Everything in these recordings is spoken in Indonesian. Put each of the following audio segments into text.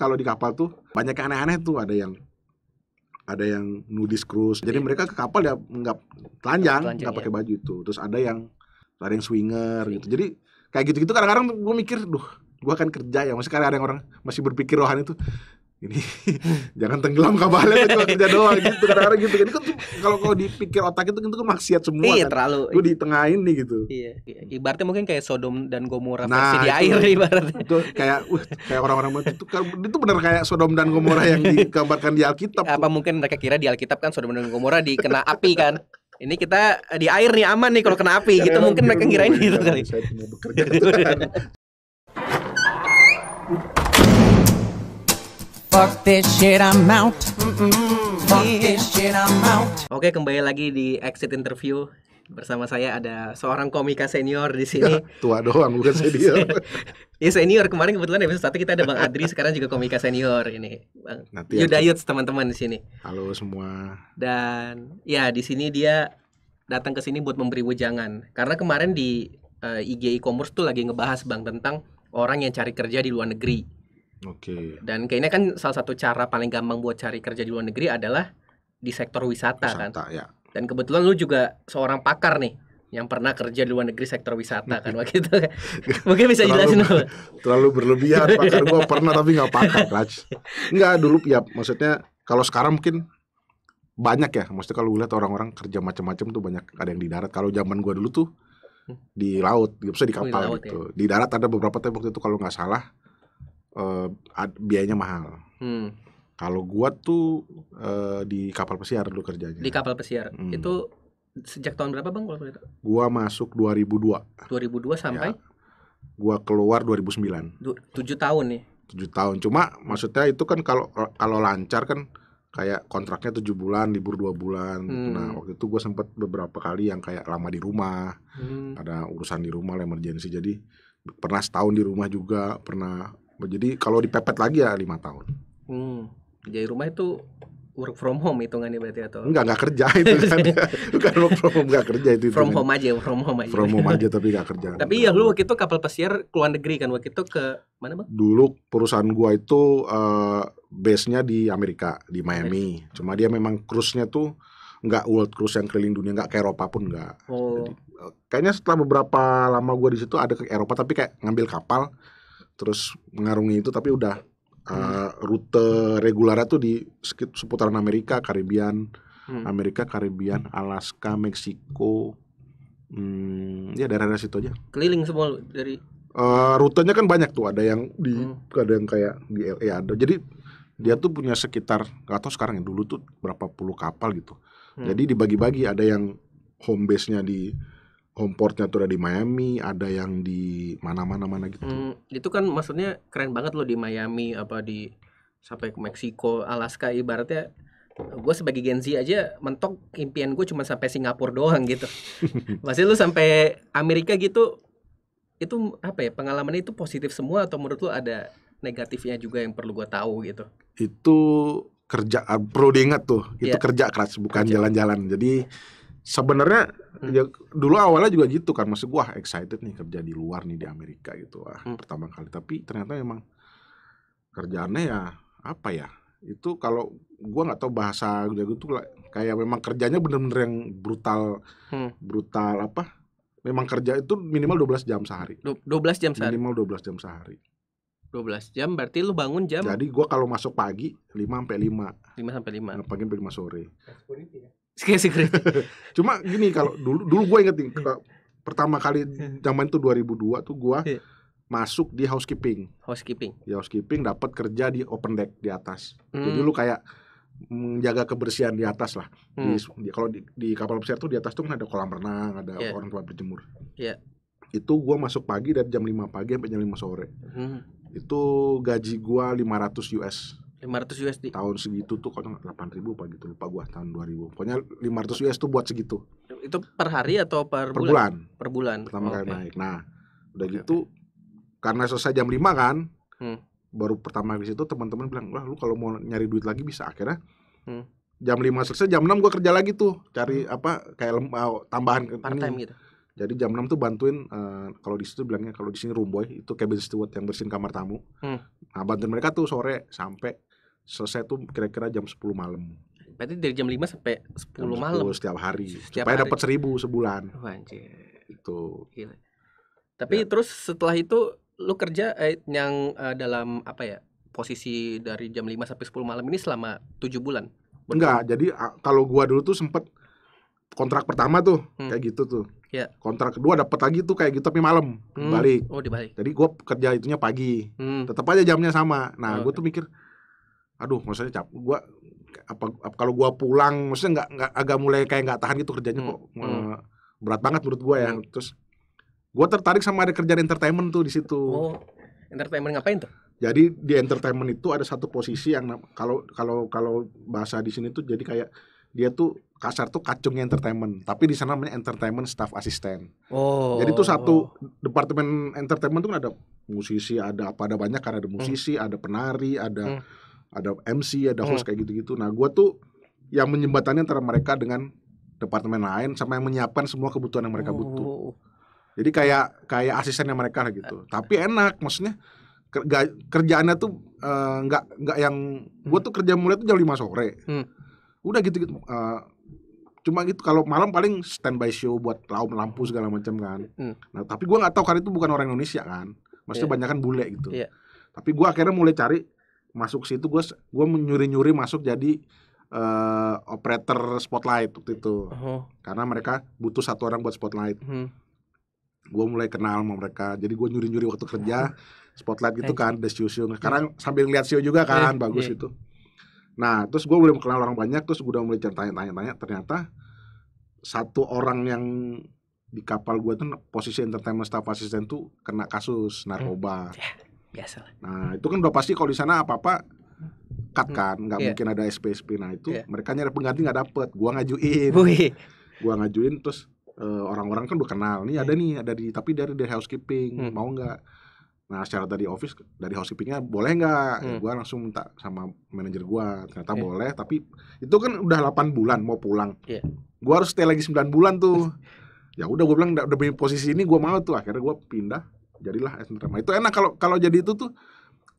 kalau di kapal tuh banyak yang aneh-aneh tuh ada yang ada yang nudis cruise jadi iya. mereka ke kapal ya nggak telanjang nggak iya. pakai baju itu terus ada yang ada yang swinger iya. gitu jadi kayak gitu-gitu kadang-kadang gue mikir duh gue akan kerja ya masih kadang ada yang orang masih berpikir rohani tuh ini jangan tenggelam kabarnya tuh kerja doang gitu kadang-kadang gitu kan kan kalau kalau dipikir otak itu itu kan maksiat semua iya, kan. terlalu gue di tengah ini gitu iya ibaratnya mungkin kayak Sodom dan Gomora nah, versi di air ibaratnya itu kayak uh, kayak orang-orang itu kan itu benar kayak Sodom dan Gomora yang digambarkan di Alkitab apa tuh. mungkin mereka kira di Alkitab kan Sodom dan Gomora dikena api kan ini kita di air nih aman nih kalau kena api gitu iya, mungkin iya, mereka kirain iya, gitu kali Fuck this shit, I'm out. Oke, kembali lagi di exit interview bersama saya ada seorang komika senior di sini. Tua doang bukan senior. ya senior kemarin kebetulan episode satu kita ada Bang Adri sekarang juga komika senior ini. Bang Yuda Yud teman-teman di sini. Halo semua. Dan ya di sini dia datang ke sini buat memberi wejangan karena kemarin di uh, eh, IG e-commerce tuh lagi ngebahas Bang tentang orang yang cari kerja di luar negeri Oke. Okay. Dan kayaknya kan salah satu cara paling gampang buat cari kerja di luar negeri adalah di sektor wisata, kan. wisata kan. Ya. Dan kebetulan lu juga seorang pakar nih yang pernah kerja di luar negeri sektor wisata kan waktu itu mungkin bisa terlalu, jelasin dulu. terlalu berlebihan pakar gua pernah tapi nggak pakar Raj Enggak dulu ya maksudnya kalau sekarang mungkin banyak ya maksudnya kalau lihat orang-orang kerja macam-macam tuh banyak ada yang di darat kalau zaman gua dulu tuh hmm. di laut, bisa di kapal oh, di laut, gitu. Ya? Di darat ada beberapa tapi waktu itu kalau nggak salah uh, biayanya mahal. Hmm. Kalau gua tuh uh, di kapal pesiar dulu kerjanya. Di kapal pesiar. Hmm. Itu sejak tahun berapa Bang kalau boleh Gua masuk 2002. 2002 sampai ya. Gua keluar 2009. Du 7 tahun nih. 7 tahun. Cuma maksudnya itu kan kalau kalau lancar kan kayak kontraknya tujuh bulan libur dua bulan hmm. nah waktu itu gua sempet beberapa kali yang kayak lama di rumah hmm. ada urusan di rumah emergency jadi pernah setahun di rumah juga pernah jadi kalau dipepet lagi ya lima tahun. Hmm. Jadi rumah itu work from home hitungannya berarti atau enggak enggak kerja itu kan bukan work from home enggak kerja itu from home aja from home aja from home aja tapi enggak kerja tapi ya lu waktu itu kapal pesiar ke luar negeri kan waktu itu ke mana bang dulu perusahaan gua itu uh, eh, base nya di Amerika di Miami okay. cuma dia memang cruise nya tuh nggak world cruise yang keliling dunia nggak ke Eropa pun nggak oh. Eh, kayaknya setelah beberapa lama gua di situ ada ke Eropa tapi kayak ngambil kapal terus mengarungi itu tapi udah hmm. uh, rute regularnya tuh di seputaran Amerika, Karibian, hmm. Amerika, Karibian, Alaska, Meksiko, hmm, ya daerah-daerah situ aja. Keliling semua dari uh, rutenya kan banyak tuh ada yang di hmm. ada yang kayak di LA ada jadi dia tuh punya sekitar nggak tahu sekarang yang dulu tuh berapa puluh kapal gitu hmm. jadi dibagi-bagi ada yang home base nya di homeportnya tuh ada di Miami, ada yang di mana-mana mana gitu. Hmm, itu kan maksudnya keren banget loh di Miami apa di sampai ke Meksiko, Alaska ibaratnya gue sebagai Gen Z aja mentok impian gue cuma sampai Singapura doang gitu. Masih lu sampai Amerika gitu itu apa ya pengalaman itu positif semua atau menurut lu ada negatifnya juga yang perlu gue tahu gitu? Itu kerja perlu diingat tuh itu yeah. kerja keras bukan jalan-jalan jadi sebenarnya hmm. ya dulu awalnya juga gitu kan maksud gua excited nih kerja di luar nih di Amerika gitu ah hmm. pertama kali tapi ternyata memang kerjaannya ya apa ya itu kalau gua nggak tahu bahasa gue gitu kayak memang kerjanya bener-bener yang brutal hmm. brutal apa memang kerja itu minimal 12 jam sehari 12 jam sehari minimal 12 jam sehari 12 jam berarti lu bangun jam jadi gua kalau masuk pagi 5 sampai 5 5 sampai 5 pagi sampai 5 sore ya Secret. Cuma gini kalau dulu dulu gue ingetin, nih hmm. pertama kali hmm. zaman itu 2002 tuh gue yeah. masuk di housekeeping. Housekeeping. Di housekeeping dapat kerja di open deck di atas. Hmm. Jadi lu kayak menjaga kebersihan di atas lah. Hmm. Di, kalau di, di kapal pesiar tuh di atas tuh kan ada kolam renang, ada yeah. orang tua berjemur. Iya. Yeah. Itu gue masuk pagi dari jam 5 pagi sampai jam 5 sore. Hmm. Itu gaji gue 500 US. 500 USD. Tahun segitu tuh kalau delapan ribu apa gitu lupa gua tahun 2000. Pokoknya 500 US tuh buat segitu. Itu per hari atau per, per bulan? bulan? Per bulan. Pertama oh, kali okay. naik. Nah, udah okay, gitu okay. karena selesai jam 5 kan. Hmm. Baru pertama habis itu teman-teman bilang, "Wah, lu kalau mau nyari duit lagi bisa." Akhirnya hmm. jam 5 selesai, jam 6 gua kerja lagi tuh, cari hmm. apa kayak lem, uh, tambahan part time ini. gitu. Jadi jam 6 tuh bantuin uh, kalau di situ bilangnya kalau di sini room boy itu cabin steward yang bersihin kamar tamu. Hmm. Nah, bantuin mereka tuh sore sampai selesai tuh kira-kira jam 10 malam. Berarti dari jam 5 sampai 10, jam 10 malam setiap hari. Setiap supaya dapat seribu sebulan. Oh, anjir. Itu. Gila. Tapi ya. terus setelah itu lu kerja eh, yang eh, dalam apa ya? posisi dari jam 5 sampai 10 malam ini selama tujuh bulan. Betul? Enggak, jadi kalau gua dulu tuh sempet kontrak pertama tuh hmm. kayak gitu tuh. Ya. Kontrak kedua dapat lagi tuh kayak gitu tapi malam hmm. balik. Oh dibalik. Jadi gua kerja itunya pagi. Hmm. Tetap aja jamnya sama. Nah oh, gua okay. tuh mikir aduh maksudnya cap gua apa, apa kalau gua pulang maksudnya nggak nggak agak mulai kayak nggak tahan gitu kerjanya kok hmm. Uh, berat banget menurut gua ya hmm. terus gua tertarik sama ada kerjaan entertainment tuh di situ oh entertainment ngapain tuh jadi di entertainment itu ada satu posisi yang kalau kalau kalau bahasa di sini tuh jadi kayak dia tuh kasar tuh kacungnya entertainment tapi di sana namanya entertainment staff assistant oh jadi tuh satu oh. departemen entertainment tuh kan ada musisi ada apa ada banyak karena ada musisi hmm. ada penari ada hmm ada MC ada host hmm. kayak gitu-gitu nah gue tuh yang menjembatani antara mereka dengan departemen lain sama yang menyiapkan semua kebutuhan yang mereka butuh. Oh. Jadi kayak kayak asistennya mereka lah gitu. Eh. Tapi enak maksudnya kerja, kerjaannya tuh eh, nggak uh, nggak yang gue gua hmm. tuh kerja mulai tuh jam 5 sore. Hmm. Udah gitu-gitu uh, cuma gitu kalau malam paling standby show buat laum lampu segala macam kan. Hmm. Nah, tapi gua nggak tahu karena itu bukan orang Indonesia kan. Maksudnya yeah. banyak kan bule gitu. Yeah. Tapi gua akhirnya mulai cari masuk situ gue gue menyuri nyuri masuk jadi uh, operator spotlight waktu itu uh-huh. karena mereka butuh satu orang buat spotlight uh-huh. Hmm. gue mulai kenal sama mereka jadi gue nyuri nyuri waktu kerja spotlight gitu kan decision show nah, sekarang sambil lihat show juga kan uh-huh. bagus uh-huh. itu nah terus gue mulai kenal orang banyak terus gue udah mulai tanya tanya tanya ternyata satu orang yang di kapal gue tuh posisi entertainment staff assistant tuh kena kasus hmm. narkoba. Hmm. biasalah nah itu kan udah pasti kalau di sana apa apa cut hmm. kan nggak yeah. mungkin ada SP SP nah itu yeah. mereka nyari pengganti nggak dapet gua ngajuin gua ngajuin terus orang eh, orang-orang kan udah kenal nih yeah. ada iya. nih ada di tapi dari dari housekeeping hmm. mau nggak nah secara dari office dari housekeepingnya boleh nggak hmm. gua langsung minta sama manajer gua ternyata yeah. boleh tapi itu kan udah 8 bulan mau pulang yeah. gua harus stay lagi 9 bulan tuh ya udah gue bilang udah punya posisi ini gue mau tuh akhirnya gue pindah jadilah es itu enak kalau kalau jadi itu tuh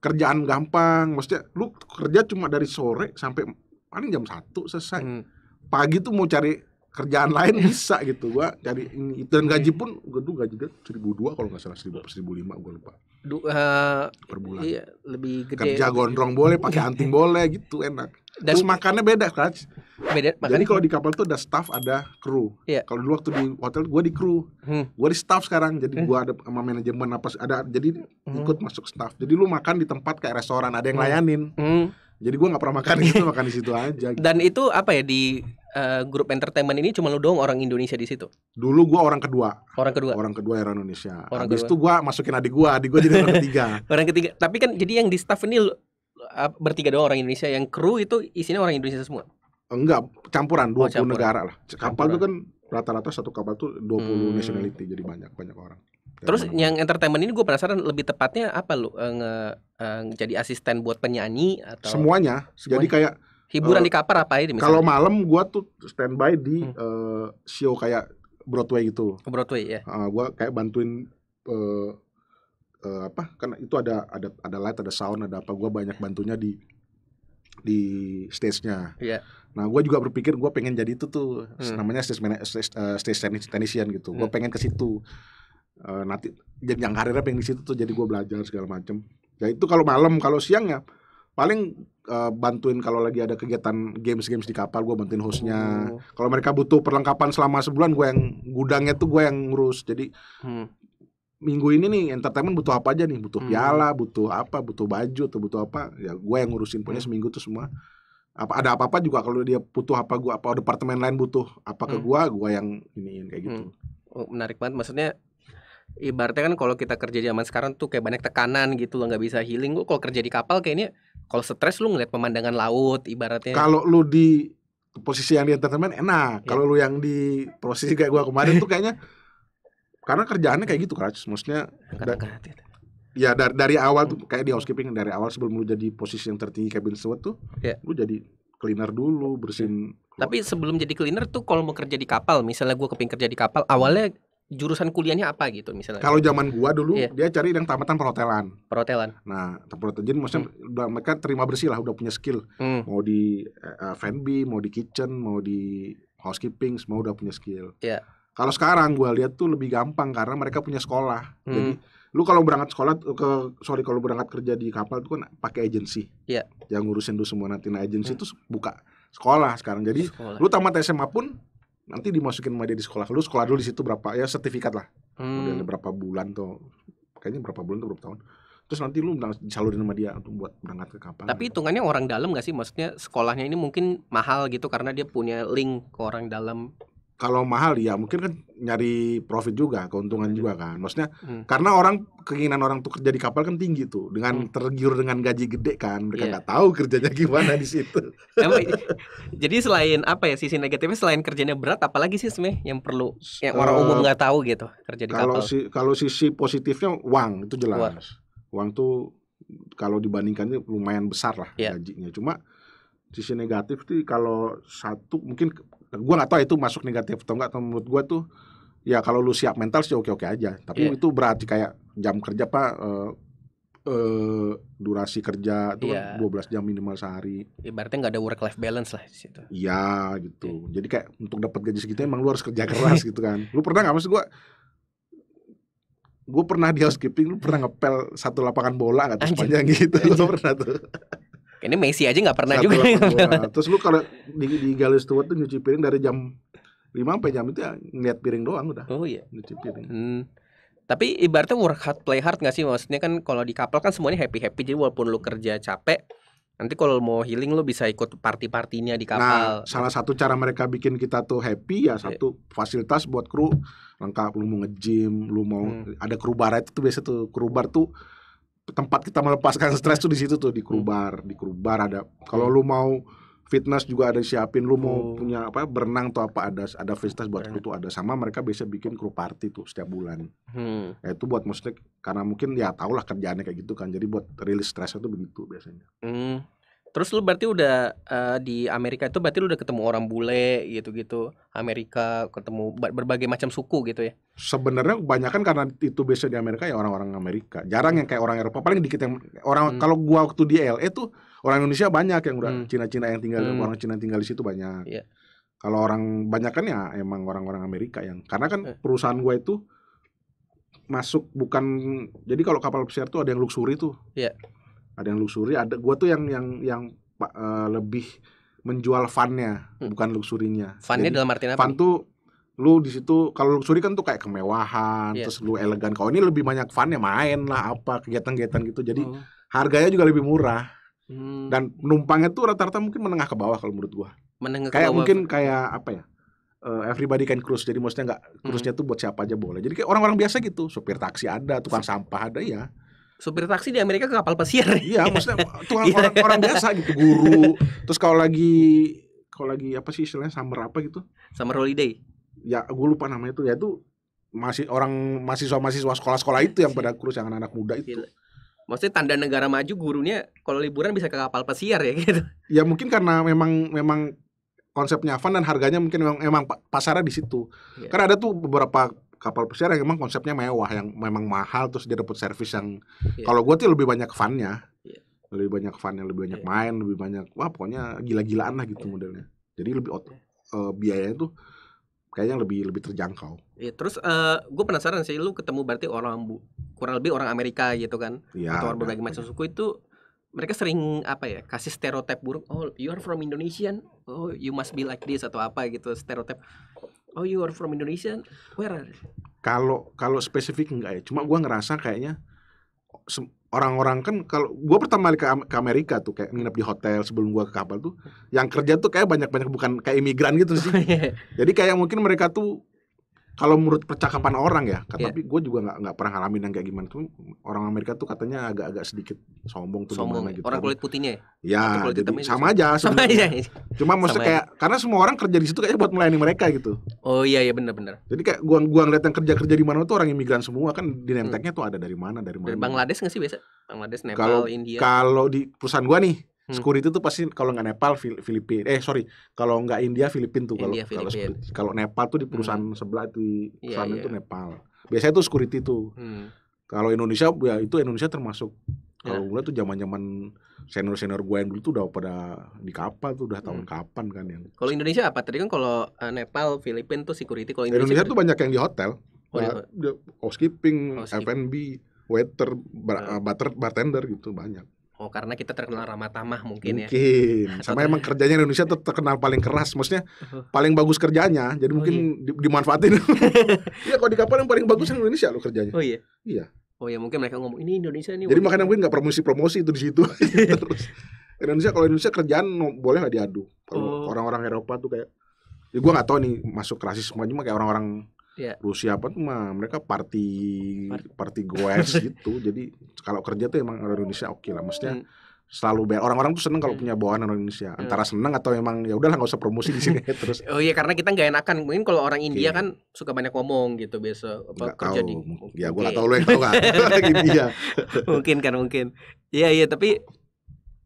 kerjaan gampang maksudnya lu kerja cuma dari sore sampai paling jam satu selesai hmm. pagi tuh mau cari kerjaan lain bisa gitu gua cari ini dan gaji pun gua tuh gaji gua seribu dua kalau nggak salah seribu seribu lima gua lupa du, uh, per bulan iya, lebih gede kerja gondrong boleh pakai anting boleh gitu enak dan, terus makannya beda kan beda makanya. jadi kalau di kapal tuh ada staff ada kru iya. kalau dulu waktu di hotel gua di kru hmm. gua di staff sekarang jadi hmm. gua ada sama manajemen apa ada jadi hmm. ikut masuk staff jadi lu makan di tempat kayak restoran ada yang hmm. layanin hmm. Jadi gue nggak pernah makan gitu, makan di situ aja. Dan itu apa ya di uh, grup entertainment ini cuma lu doang orang Indonesia di situ? Dulu gua orang kedua. Orang kedua. Orang kedua era Indonesia. Orang Habis itu gua masukin adik gua, adik gua jadi orang ketiga. orang ketiga. Tapi kan jadi yang di staff ini lu, uh, bertiga doang orang Indonesia, yang kru itu isinya orang Indonesia semua. Enggak, campuran 20 oh, campuran. negara lah. Kapal itu kan rata-rata satu kapal tuh 20 hmm. nationality jadi banyak banyak orang. Terus mana -mana. yang entertainment ini gue penasaran lebih tepatnya apa lu eh, nge, nge, eh, nge, jadi asisten buat penyanyi atau semuanya. semuanya. Jadi kayak hiburan uh, di kapal apa ini misalnya? Kalau malam gua tuh standby di hmm. uh, show kayak Broadway gitu. Oh, Broadway ya. Uh, gua kayak bantuin uh, uh, apa? Karena itu ada ada ada light, ada sound, ada apa. Gua banyak bantunya di di stage-nya. Yeah. Nah, gua juga berpikir gua pengen jadi itu tuh hmm. namanya stage man, stage, uh, stage technician gitu. Hmm. pengen ke situ. Uh, nanti jadi yang karirnya pengen di situ tuh jadi gua belajar segala macem. Ya itu kalau malam, kalau siang ya paling uh, bantuin kalau lagi ada kegiatan games-games di kapal gue bantuin hostnya. Oh. Kalau mereka butuh perlengkapan selama sebulan gue yang gudangnya tuh gue yang ngurus. Jadi hmm. minggu ini nih entertainment butuh apa aja nih? Butuh hmm. piala, butuh apa? Butuh baju atau butuh apa? Ya gue yang ngurusin punya hmm. seminggu tuh semua. Apa ada apa-apa juga kalau dia butuh apa gue apa departemen lain butuh apa ke gue, hmm. gue yang ini kayak gitu. Hmm. Oh, menarik banget maksudnya ibaratnya kan kalau kita kerja zaman sekarang tuh kayak banyak tekanan gitu loh nggak bisa healing Gue kalau kerja di kapal kayaknya kalau stres lu ngeliat pemandangan laut ibaratnya. Kalau lu di posisi yang di entertainment enak. Iya. Kalau lu yang di posisi kayak gua kemarin tuh kayaknya karena kerjaannya kayak gitu kan, maksudnya da ya dari dari awal tuh kayak di hmm. housekeeping dari awal sebelum lu jadi posisi yang tertinggi cabin steward tuh, yeah. lu jadi cleaner dulu bersihin. Iya. Tapi sebelum jadi cleaner tuh kalau mau kerja di kapal, misalnya gue keping kerja di kapal, awalnya jurusan kuliahnya apa gitu misalnya. Kalau zaman gua dulu yeah. dia cari yang tamatan perhotelan. Perhotelan. Nah, perhotelan jadi maksudnya hmm. udah mereka terima bersih lah udah punya skill. Hmm. Mau di uh, eh, eh, F&B, mau di kitchen, mau di housekeeping, semua udah punya skill. Yeah. Kalau sekarang gua lihat tuh lebih gampang karena mereka punya sekolah. Hmm. Jadi lu kalau berangkat sekolah ke sorry kalau berangkat kerja di kapal tuh kan pakai agensi. Iya. Yeah. Yang ngurusin lu semua nanti nah agensi itu hmm. buka sekolah sekarang. Jadi sekolah. lu tamat SMA pun nanti dimasukin sama dia di sekolah lu sekolah dulu di situ berapa ya sertifikat lah hmm. ada berapa bulan tuh kayaknya berapa bulan tuh berapa tahun terus nanti lu disalurin sama dia untuk buat berangkat ke kapal tapi hitungannya orang dalam gak sih maksudnya sekolahnya ini mungkin mahal gitu karena dia punya link ke orang dalam kalau mahal ya mungkin kan nyari profit juga, keuntungan iya. juga kan. Maksudnya hmm. karena orang keinginan orang tuh kerja di kapal kan tinggi tuh, dengan hmm. tergiur dengan gaji gede kan, mereka iya. nggak yeah. tahu kerjanya gimana di situ. Jadi selain apa ya sisi negatifnya selain kerjanya berat, apalagi sih sebenarnya yang perlu yang orang uh, umum eh, nggak tahu gitu kerja di kalau kapal. Si, kalau sisi positifnya uang itu jelas, uang, uang tuh kalau dibandingkannya lumayan besar lah yeah. gajinya. Cuma sisi negatif sih kalau satu mungkin gue gak tau itu masuk negatif atau enggak, atau menurut gue tuh ya kalau lu siap mental sih oke-oke aja. Tapi yeah. itu berarti kayak jam kerja pak uh, uh, durasi kerja itu yeah. kan 12 iya. jam minimal sehari. berarti nggak ada work life balance lah di situ. Iya gitu. Yeah. Jadi kayak untuk dapat gaji segitu emang lu harus kerja keras gitu kan. Lu pernah nggak maksud gue? Gue pernah di housekeeping, lu pernah ngepel satu lapangan bola nggak tuh sepanjang gitu? Lu pernah tuh? Ini Messi aja nggak pernah juga. Terus lu kalau di, di Galus Stewart tuh nyuci piring dari jam 5 sampai jam itu ya ngeliat piring doang udah. Oh iya. Nyuci piring. Hmm. Tapi ibaratnya work hard play hard gak sih? Maksudnya kan kalau di kapal kan semuanya happy-happy jadi walaupun lu kerja capek Nanti kalau mau healing lo bisa ikut party-partinya di kapal. Nah, salah satu cara mereka bikin kita tuh happy ya satu fasilitas buat kru lengkap. Lu mau nge-gym, lu mau hmm. ada kru bar itu tuh biasa tuh kru bar tuh tempat kita melepaskan stres tuh di situ tuh di hmm. di kerubar ada. Kalau lu mau fitness juga ada siapin lu mau hmm. punya apa berenang tuh apa ada ada fitness buat okay. lu tuh ada sama mereka bisa bikin kru party tuh setiap bulan hmm. ya, itu buat maksudnya karena mungkin ya tau lah kerjaannya kayak gitu kan jadi buat rilis stresnya tuh begitu biasanya hmm. Terus lu berarti udah uh, di Amerika itu berarti lu udah ketemu orang bule gitu-gitu, Amerika ketemu berbagai macam suku gitu ya? Sebenarnya kebanyakan karena itu biasa di Amerika ya orang-orang Amerika. Jarang yang kayak orang Eropa, paling dikit yang orang hmm. kalau gua waktu di LA tuh orang Indonesia banyak yang udah hmm. Cina-Cina hmm. yang tinggal hmm. orang Cina tinggal di situ banyak. Yeah. Kalau orang banyak kan ya emang orang-orang Amerika yang karena kan hmm. perusahaan gua itu masuk bukan jadi kalau kapal pesiar tuh ada yang luxury tuh. Yeah ada yang luxury ada gue tuh yang yang yang uh, lebih menjual funnya hmm. bukan luxurinya funnya Jadi, dalam artian apa fun tuh lu di situ kalau luxury kan tuh kayak kemewahan yeah. terus lu elegan kalau ini lebih banyak funnya main lah apa kegiatan-kegiatan gitu jadi oh. harganya juga lebih murah hmm. dan penumpangnya tuh rata-rata mungkin menengah ke bawah kalau menurut gua menengah kayak ke bawah. mungkin kayak apa ya uh, everybody can cruise jadi maksudnya nggak hmm. cruise-nya hmm. tuh buat siapa aja boleh jadi kayak orang-orang biasa gitu supir taksi ada tukang sampah ada ya supir taksi di Amerika ke kapal pesiar. Iya, maksudnya tukang iya. orang, orang biasa gitu, guru. Terus kalau lagi kalau lagi apa sih istilahnya summer apa gitu? Summer holiday. Ya, gue lupa namanya itu. Ya itu masih orang mahasiswa-mahasiswa sekolah-sekolah itu yang pada kurus yang anak-anak muda itu. Gila. Maksudnya tanda negara maju gurunya kalau liburan bisa ke kapal pesiar ya gitu. Ya mungkin karena memang memang konsepnya fun dan harganya mungkin memang, memang pasarnya di situ. Yeah. Karena ada tuh beberapa kapal pesiar yang emang konsepnya mewah yang memang mahal terus dia dapat servis yang yeah. kalau gue tuh lebih banyak funnya yeah. lebih banyak fun yang lebih banyak yeah. main lebih banyak wah pokoknya gila-gilaan lah gitu yeah. modelnya jadi lebih yeah. Iya. uh, biayanya tuh kayaknya lebih lebih terjangkau. Iya, terus uh, eh, gue penasaran sih lu ketemu berarti orang kurang lebih orang Amerika gitu kan ya, atau orang berbagai ya. macam suku itu mereka sering apa ya kasih stereotip buruk oh you are from Indonesian oh you must be like this atau apa gitu stereotip Oh, you are from Indonesia. Where are? Kalau kalau spesifik enggak ya. Cuma gua ngerasa kayaknya orang-orang kan kalau gua pertama kali ke, Amerika tuh kayak nginep di hotel sebelum gua ke kapal tuh yang kerja tuh kayak banyak-banyak bukan kayak imigran gitu sih. Oh, iya. Jadi kayak mungkin mereka tuh kalau menurut percakapan orang ya, yeah. tapi gue juga nggak nggak pernah ngalamin yang kayak gimana tuh. Orang Amerika tuh katanya agak-agak sedikit sombong tuh sombong. gitu. Orang kulit putihnya. Ya, ya kulit jadi sama gitu. aja sama aja. Cuma maksudnya kayak aja. karena semua orang kerja di situ kayaknya buat melayani mereka gitu. Oh iya iya benar-benar. Jadi kayak gua gua ngeliat yang kerja-kerja di mana tuh orang imigran semua kan di hmm. nemteknya hmm. tuh ada dari mana dari mana. Dari Bangladesh nggak sih biasa? Bangladesh, Nepal, kalo, India. Kalau di perusahaan gua nih, Hmm. Security itu pasti kalau nggak Nepal Filipina. Eh sorry, kalau nggak India Filipina tuh kalau kalau Nepal tuh di hmm. perusahaan hmm. sebelah di iya, perusahaan yeah, itu iya. Nepal. Biasanya itu security tuh. Hmm. Kalau Indonesia ya itu Indonesia termasuk kalau ya. gue tuh zaman-zaman senior-senior gue yang dulu tuh udah pada di kapal tuh udah hmm. tahun hmm. kapan kan yang. Kalau Indonesia apa? Tadi kan kalau uh, Nepal, Filipina tuh security kalau Indonesia, Indonesia tuh banyak yang di hotel. Oh, ya. housekeeping, F&B, waiter, bar, hmm. bartender gitu banyak. Oh karena kita terkenal ramah tamah mungkin, mungkin. ya. Mungkin. Sama emang kerjanya Indonesia tuh terkenal paling keras, maksudnya uh-huh. paling bagus kerjanya. Jadi oh, mungkin iya. dimanfaatin. Iya kalau di kapal yang paling bagus yang Indonesia lo kerjanya. Oh iya. Iya. Oh ya mungkin mereka ngomong ini Indonesia ini. Jadi makanya mungkin nggak promosi-promosi itu di situ. Iya, terus Indonesia kalau Indonesia kerjaan boleh nggak diadu. Kalau oh. orang-orang Eropa tuh kayak, ya gue nggak tahu nih masuk rasisme cuma kayak orang-orang yeah. Rusia apa tuh mah mereka party party goers gitu jadi kalau kerja tuh emang orang Indonesia oke okay lah maksudnya hmm. selalu bayar orang-orang tuh seneng kalau hmm. punya bawaan orang Indonesia hmm. antara seneng atau emang ya udahlah nggak usah promosi di sini terus oh iya karena kita nggak enakan mungkin kalau orang India okay. kan suka banyak ngomong gitu biasa apa gak kerja tahu. di ya gue nggak tahu lu yang tau kan gitu mungkin kan mungkin iya iya tapi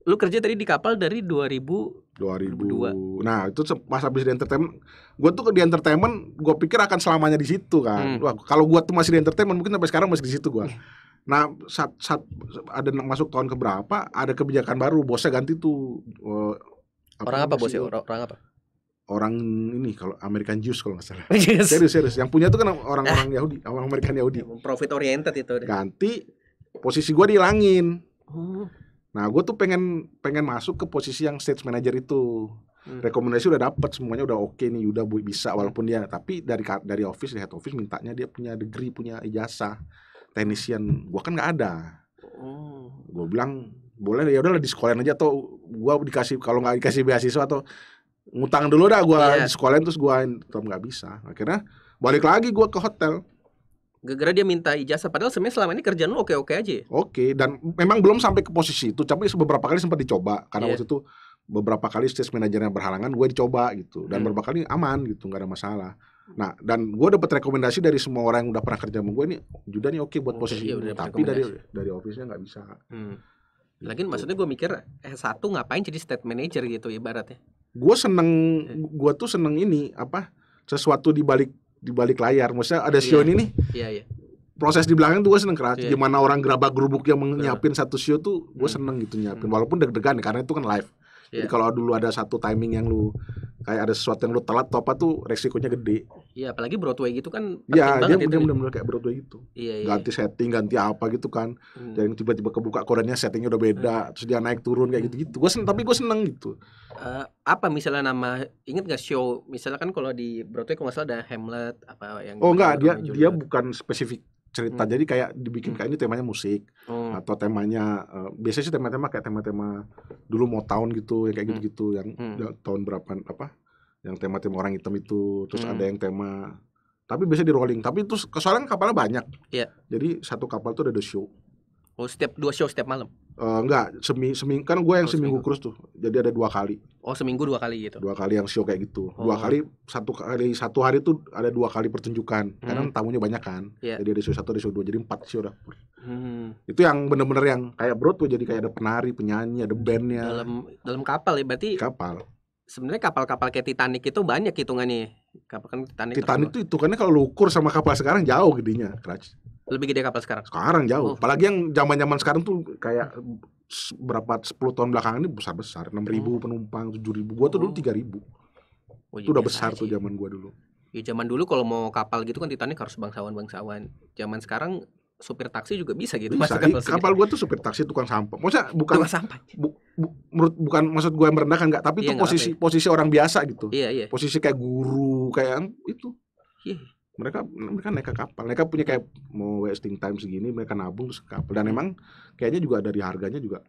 lu kerja tadi di kapal dari 2000 2002. Nah, itu masa habis di entertainment. gua tuh di entertainment, gua pikir akan selamanya di situ kan. Hmm. kalau gua tuh masih di entertainment, mungkin sampai sekarang masih di situ gue. Iya. Nah, saat, saat ada masuk tahun ke berapa, ada kebijakan baru, bosnya ganti tuh. Uh, apa orang apa bosnya? Orang, orang apa? Orang ini kalau American Jews kalau nggak salah. yes. Serius serius, yang punya tuh kan orang-orang Yahudi, orang American Yahudi. Profit oriented itu. Ganti posisi gua dihilangin. Oh. Nah, gue tuh pengen pengen masuk ke posisi yang stage manager itu. Hmm. Rekomendasi udah dapet semuanya udah oke okay nih, udah bisa hmm. walaupun dia tapi dari dari office dari head office mintanya dia punya degree, punya ijazah teknisian. Gua kan nggak ada. Oh. Gua bilang boleh ya udahlah di sekolah aja atau gua dikasih kalau nggak dikasih beasiswa atau ngutang dulu dah gua yeah. di sekolah terus gua tetap nggak bisa. Akhirnya balik lagi gua ke hotel gara-gara dia minta ijazah padahal sebenarnya selama ini kerjaan lu oke-oke aja ya? Oke, dan memang belum sampai ke posisi itu, tapi beberapa kali sempat dicoba karena yeah. waktu itu beberapa kali stage manajernya berhalangan, gue dicoba gitu dan hmm. beberapa kali aman gitu, nggak ada masalah. Nah, dan gue dapat rekomendasi dari semua orang yang udah pernah kerja sama gue ini, juga nih oke okay buat posisi iya, tapi dari dari office-nya nggak bisa. Hmm. Gitu. Lagian maksudnya gue mikir eh satu ngapain jadi state manager gitu ibaratnya. Gue seneng, eh. gue tuh seneng ini apa sesuatu di balik di balik layar. Maksudnya ada iya. show ini nih. Iya, iya. Proses di belakang tuh gue seneng keras. Yeah. Gimana orang gerabak gerubuk yang menyiapin satu show tuh gue hmm. seneng gitu hmm. nyiapin. Walaupun deg-degan karena itu kan live. Yeah. Jadi kalau dulu ada satu timing yang lu kayak ada sesuatu yang lu telat atau apa tuh resikonya gede. Iya, apalagi Broadway gitu kan. Iya, dia ya, benar-benar kayak Broadway itu. Iya, iya. Ganti setting, ganti apa gitu kan. Hmm. Dan tiba-tiba kebuka korannya settingnya udah beda, hmm. terus dia naik turun kayak gitu-gitu. Gua seneng, tapi gue seneng gitu. Uh, apa misalnya nama inget gak show misalnya kan kalau di Broadway kalau nggak salah ada Hamlet apa yang Oh enggak, dia dia bukan spesifik cerita. Hmm. Jadi kayak dibikin hmm. kayak ini temanya musik hmm. atau temanya uh, biasanya sih tema-tema kayak tema-tema dulu mau tahun gitu yang kayak hmm. gitu-gitu hmm. yang hmm. tahun berapa apa yang tema-tema orang hitam itu terus hmm. ada yang tema tapi biasanya di rolling tapi terus kesalahan kapalnya banyak yeah. jadi satu kapal tuh ada dua show oh setiap dua show setiap malam Uh, enggak, semi semi, kan gue yang oh, seminggu kurus tuh. Jadi ada dua kali. Oh, seminggu dua kali gitu. Dua kali yang show kayak gitu. Oh. Dua kali satu kali satu hari tuh ada dua kali pertunjukan. Hmm. Karena tamunya banyak kan. Yeah. Jadi ada show satu, ada show dua, jadi empat show dah. Hmm. Itu yang bener-bener yang kayak bro tuh jadi kayak ada penari, penyanyi, ada bandnya. Dalam dalam kapal ya berarti. Kapal. Sebenarnya kapal-kapal kayak Titanic itu banyak hitungannya. Ya? Kapal kan Titanic. Titanic itu hitungannya kalau lu ukur sama kapal sekarang jauh gedenya, crash lebih gede kapal sekarang. Sekarang jauh. Oh. Apalagi yang zaman-zaman sekarang tuh kayak berapa sepuluh tahun belakangan ini besar-besar. 6000 oh. penumpang, tujuh ribu Gua tuh oh. dulu 3000. Oh, itu udah iya, besar aja. Iya, tuh iya. zaman gua dulu. Ya zaman dulu kalau mau kapal gitu kan Titanic harus bangsawan-bangsawan. Zaman sekarang supir taksi juga bisa gitu bisa. kapal, kapal gua tuh supir taksi tukang sampah maksudnya bukan tukang sampah bu, bu, menurut bukan maksud gua yang merendahkan nggak tapi iya, itu posisi apa, posisi orang biasa gitu iya, iya. posisi kayak guru kayak kan, itu iya mereka mereka naik ke kapal mereka punya kayak mau wasting time segini mereka nabung terus ke kapal dan emang kayaknya juga dari harganya juga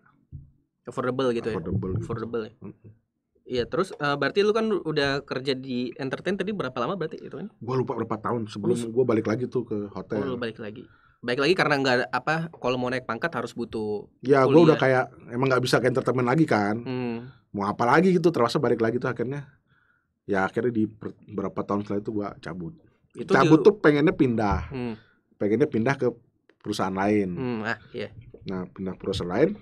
affordable gitu affordable ya affordable gitu. ya Iya terus uh, berarti lu kan udah kerja di entertain tadi berapa lama berarti itu kan? Gua lupa berapa tahun sebelum gua balik lagi tuh ke hotel. Oh, lu balik lagi. Baik lagi karena nggak apa kalau mau naik pangkat harus butuh. Ya gue udah kayak emang nggak bisa ke entertainment lagi kan. Hmm. Mau apa lagi gitu terasa balik lagi tuh akhirnya. Ya akhirnya di per, berapa tahun setelah itu gua cabut. Itu cabut di... tuh pengennya pindah. Hmm. Pengennya pindah ke perusahaan lain. Hmm, ah, iya. Nah, pindah perusahaan lain,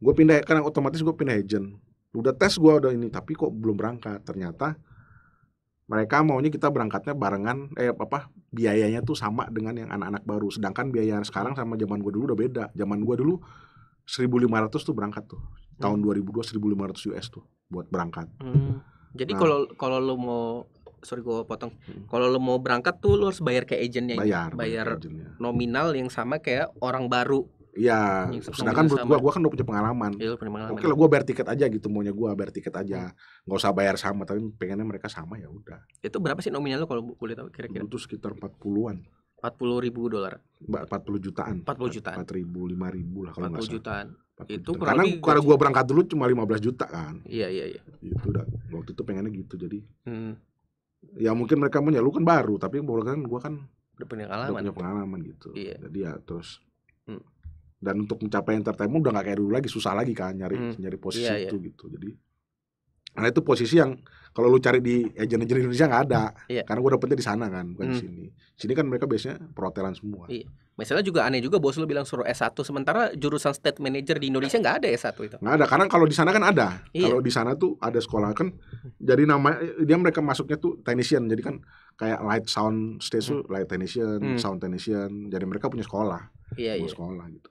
gue pindah karena otomatis gue pindah agent. Udah tes gue udah ini, tapi kok belum berangkat. Ternyata mereka maunya kita berangkatnya barengan eh apa biayanya tuh sama dengan yang anak-anak baru sedangkan biaya sekarang sama zaman gue dulu udah beda zaman gue dulu 1500 tuh berangkat tuh hmm. tahun hmm. 2002 1500 US tuh buat berangkat hmm. jadi kalau nah, kalau lo mau sorry gue potong hmm. kalau lo mau berangkat tuh lo harus bayar kayak agentnya bayar ini. bayar, agentnya. nominal yang sama kayak orang baru Iya, sedangkan menurut gua, gua kan udah punya pengalaman. Iya, punya pengalaman. Oke lah, gua bayar tiket aja gitu, maunya gua bayar tiket aja, hmm. nggak usah bayar sama, tapi pengennya mereka sama ya udah. Itu berapa sih nominal lo kalau boleh tahu kira-kira? Itu sekitar empat puluhan. Empat puluh ribu dolar. empat puluh jutaan. Empat puluh jutaan. Empat ribu, lima ribu lah kalau nggak salah. 40 jutaan. itu jutaan. karena kalau gua berangkat dulu cuma lima belas juta kan. Iya, iya, iya. Itu udah. Waktu itu pengennya gitu jadi. Hmm ya mungkin mereka punya lu kan baru tapi bola kan gue kan udah punya pengalaman udah punya pengalaman gitu iya. jadi ya terus hmm. dan untuk mencapai entertainment udah nggak kayak dulu lagi susah lagi kan nyari hmm. nyari posisi iya, iya. itu iya. gitu jadi nah itu posisi yang kalau lu cari di agent-agent Indonesia nggak ada. Iya. Karena gua dapetnya di sana kan, bukan hmm. di sini. Sini kan mereka biasanya perhotelan semua. Iya. Misalnya juga aneh juga bos lu bilang suruh S1 sementara jurusan state manager di Indonesia nggak ada S1 itu. Nggak ada karena kalau di sana kan ada. Iya. Kalau di sana tuh ada sekolah kan jadi nama dia mereka masuknya tuh technician. Jadi kan kayak light sound stage hmm. light technician, hmm. sound technician. Jadi mereka punya sekolah. Iya, punya iya. sekolah gitu.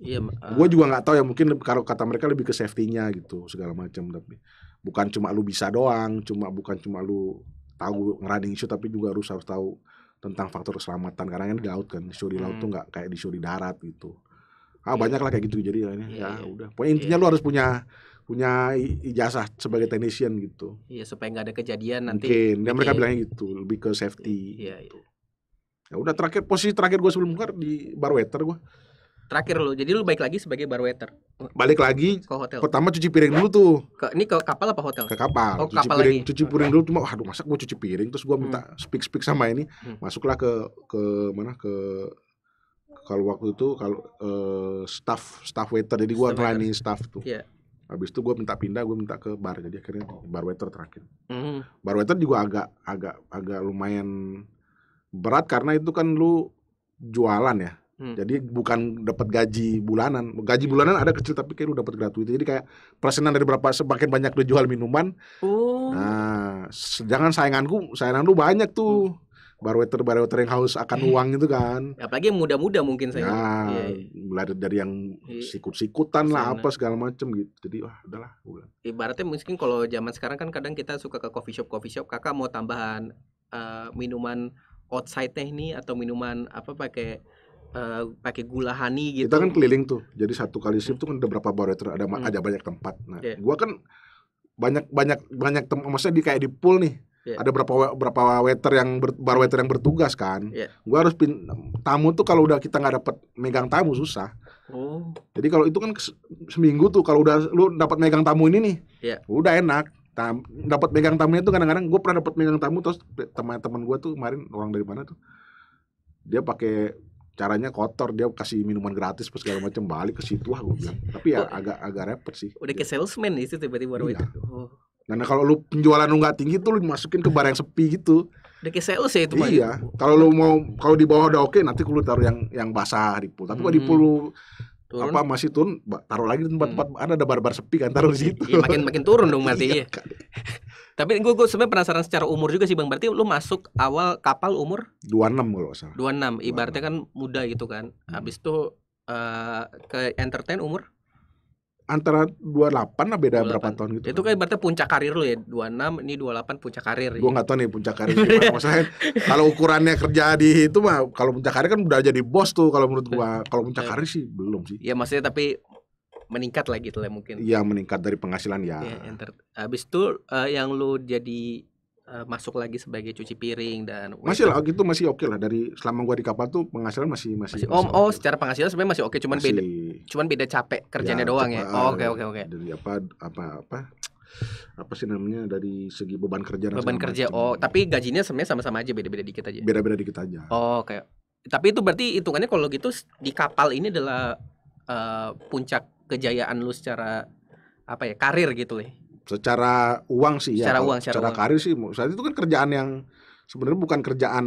Iya, uh, gue eh. juga nggak tahu ya mungkin kalau kata mereka lebih ke safety-nya gitu segala macam tapi bukan cuma lu bisa doang cuma bukan cuma lu tahu ngerading isu tapi juga harus harus tahu tentang faktor keselamatan karena kan di laut kan di di laut hmm. tuh nggak kayak di di darat gitu ah yeah. banyak lah kayak gitu jadi yeah, iya, ya iya. udah pokoknya intinya yeah. lu iya. harus punya punya ijazah sebagai technician gitu. Iya supaya nggak ada kejadian nanti. Mungkin, dan mereka bilangnya gitu, lebih ke safety. Iya. Gitu. yeah. Ya udah terakhir posisi terakhir gue sebelum keluar di bar waiter gue Terakhir lu, jadi lu balik lagi sebagai bar waiter. Balik lagi ke hotel. Pertama cuci piring dulu tuh. Ke, ini ke kapal apa hotel? Ke kapal. Oh, cuci kapal piring, lagi. cuci piring dulu cuma aduh masak gua cuci piring terus gua minta hmm. speak speak sama ini. Hmm. Masuklah ke ke mana ke kalau waktu itu kalau uh, staff staff waiter jadi gua melayani staff tuh. abis iya. Yeah. Habis itu gua minta pindah, gua minta ke bar. Jadi akhirnya bar waiter terakhir. Mm. Bar waiter juga agak agak agak lumayan berat karena itu kan lu jualan ya. Hmm. Jadi bukan dapat gaji bulanan. Gaji bulanan ada kecil tapi kayak lu dapat gratuit. Jadi kayak persenan dari berapa semakin banyak lu jual minuman. Oh. Nah, jangan sainganku, saingan lu banyak tuh. Hmm. Barometer barometer yang haus akan eh. uang itu kan. Ya, apalagi yang muda-muda mungkin saya. Nah, ya, ya. dari yang iya. sikut-sikutan lah apa segala macem gitu. Jadi wah udahlah. Ibaratnya mungkin kalau zaman sekarang kan kadang kita suka ke coffee shop coffee shop. Kakak mau tambahan uh, minuman outside teh nih atau minuman apa pakai uh, pakai gula honey gitu. Kita kan keliling tuh. Jadi satu kali shift tuh kan ada berapa barometer, ada hmm. ada banyak tempat. Nah, yeah. gua kan banyak banyak banyak tempat maksudnya di kayak di pool nih. Yeah. Ada berapa berapa waiter yang ber, bar waiter yang bertugas kan. Yeah. Gua harus pin, tamu tuh kalau udah kita nggak dapat megang tamu susah. Oh. Jadi kalau itu kan seminggu tuh kalau udah lu dapat megang tamu ini nih. Yeah. Udah enak. Tam, dapat megang tamunya tuh kadang-kadang gue pernah dapat megang tamu terus teman-teman gue tuh kemarin orang dari mana tuh dia pakai caranya kotor dia kasih minuman gratis pas segala macam balik ke situ lah gue bilang tapi ya oh, agak agak repot sih udah kayak salesman itu tiba-tiba iya. itu oh. Nah, nah, kalau lu penjualan lu nggak tinggi tuh lu masukin ke barang yang sepi gitu udah ke sales ya itu iya kalau lu mau kalau di bawah udah oke okay, nanti lu taruh yang yang basah di pool tapi hmm. di pool turun. apa masih turun taruh lagi tempat-tempat hmm. ada ada bar-bar sepi kan taruh di iya, situ iya, makin makin turun dong mati iya, iya. Kan. Tapi gue gue sebenarnya penasaran secara umur juga sih Bang. Berarti lu masuk awal kapal umur dua 26 kalau salah. Dua enam. Ibaratnya 26. kan muda gitu kan. Hmm. Habis itu uh, ke entertain umur antara dua delapan lah beda 28. berapa tahun gitu. Itu kan berarti puncak karir lu ya. dua enam ini dua delapan puncak karir. gue nggak tahu nih puncak karir kalau ukurannya kerja di itu mah kalau puncak karir kan udah jadi bos tuh kalau menurut gua. Iya. Kalau puncak iya. karir sih belum sih. Ya maksudnya tapi meningkat lagi gitu lah mungkin ya meningkat dari penghasilan ya, ya habis itu uh, yang lu jadi uh, masuk lagi sebagai cuci piring dan masih lah gitu masih oke okay lah dari selama gua di kapal tuh penghasilan masih masih, masih oh masih oh, oh okay. secara penghasilan sebenarnya masih oke okay, cuman masih, beda cuman beda capek kerjanya ya, doang ya oh, oke oke oke dari apa apa apa apa sih namanya dari segi beban kerja beban kerja macam. oh tapi gajinya sebenarnya sama-sama aja beda-beda dikit aja beda-beda dikit aja oh kayak tapi itu berarti hitungannya kalau gitu di kapal ini adalah uh, puncak kejayaan lu secara apa ya karir gitu loh secara uang sih secara uang secara, secara uang. karir sih saat itu kan kerjaan yang sebenarnya bukan kerjaan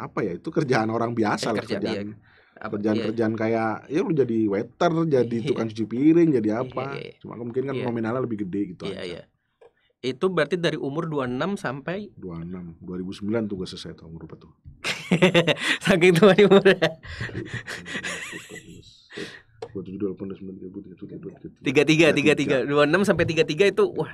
apa ya itu kerjaan orang biasa eh, lah kerja, kerjaan kerjaan iya. kerjaan kayak ya lu jadi waiter jadi iya. tukang cuci piring jadi apa iya, iya. cuma mungkin kan iya. nominalnya lebih gede gitu iya, aja. iya. itu berarti dari umur 26 sampai 26 2009 tuh gue selesai tuh umur berapa tuh saking tua umurnya tiga 28, 29, tiga 31, 33, 33, 33, 26 sampai 33 itu wah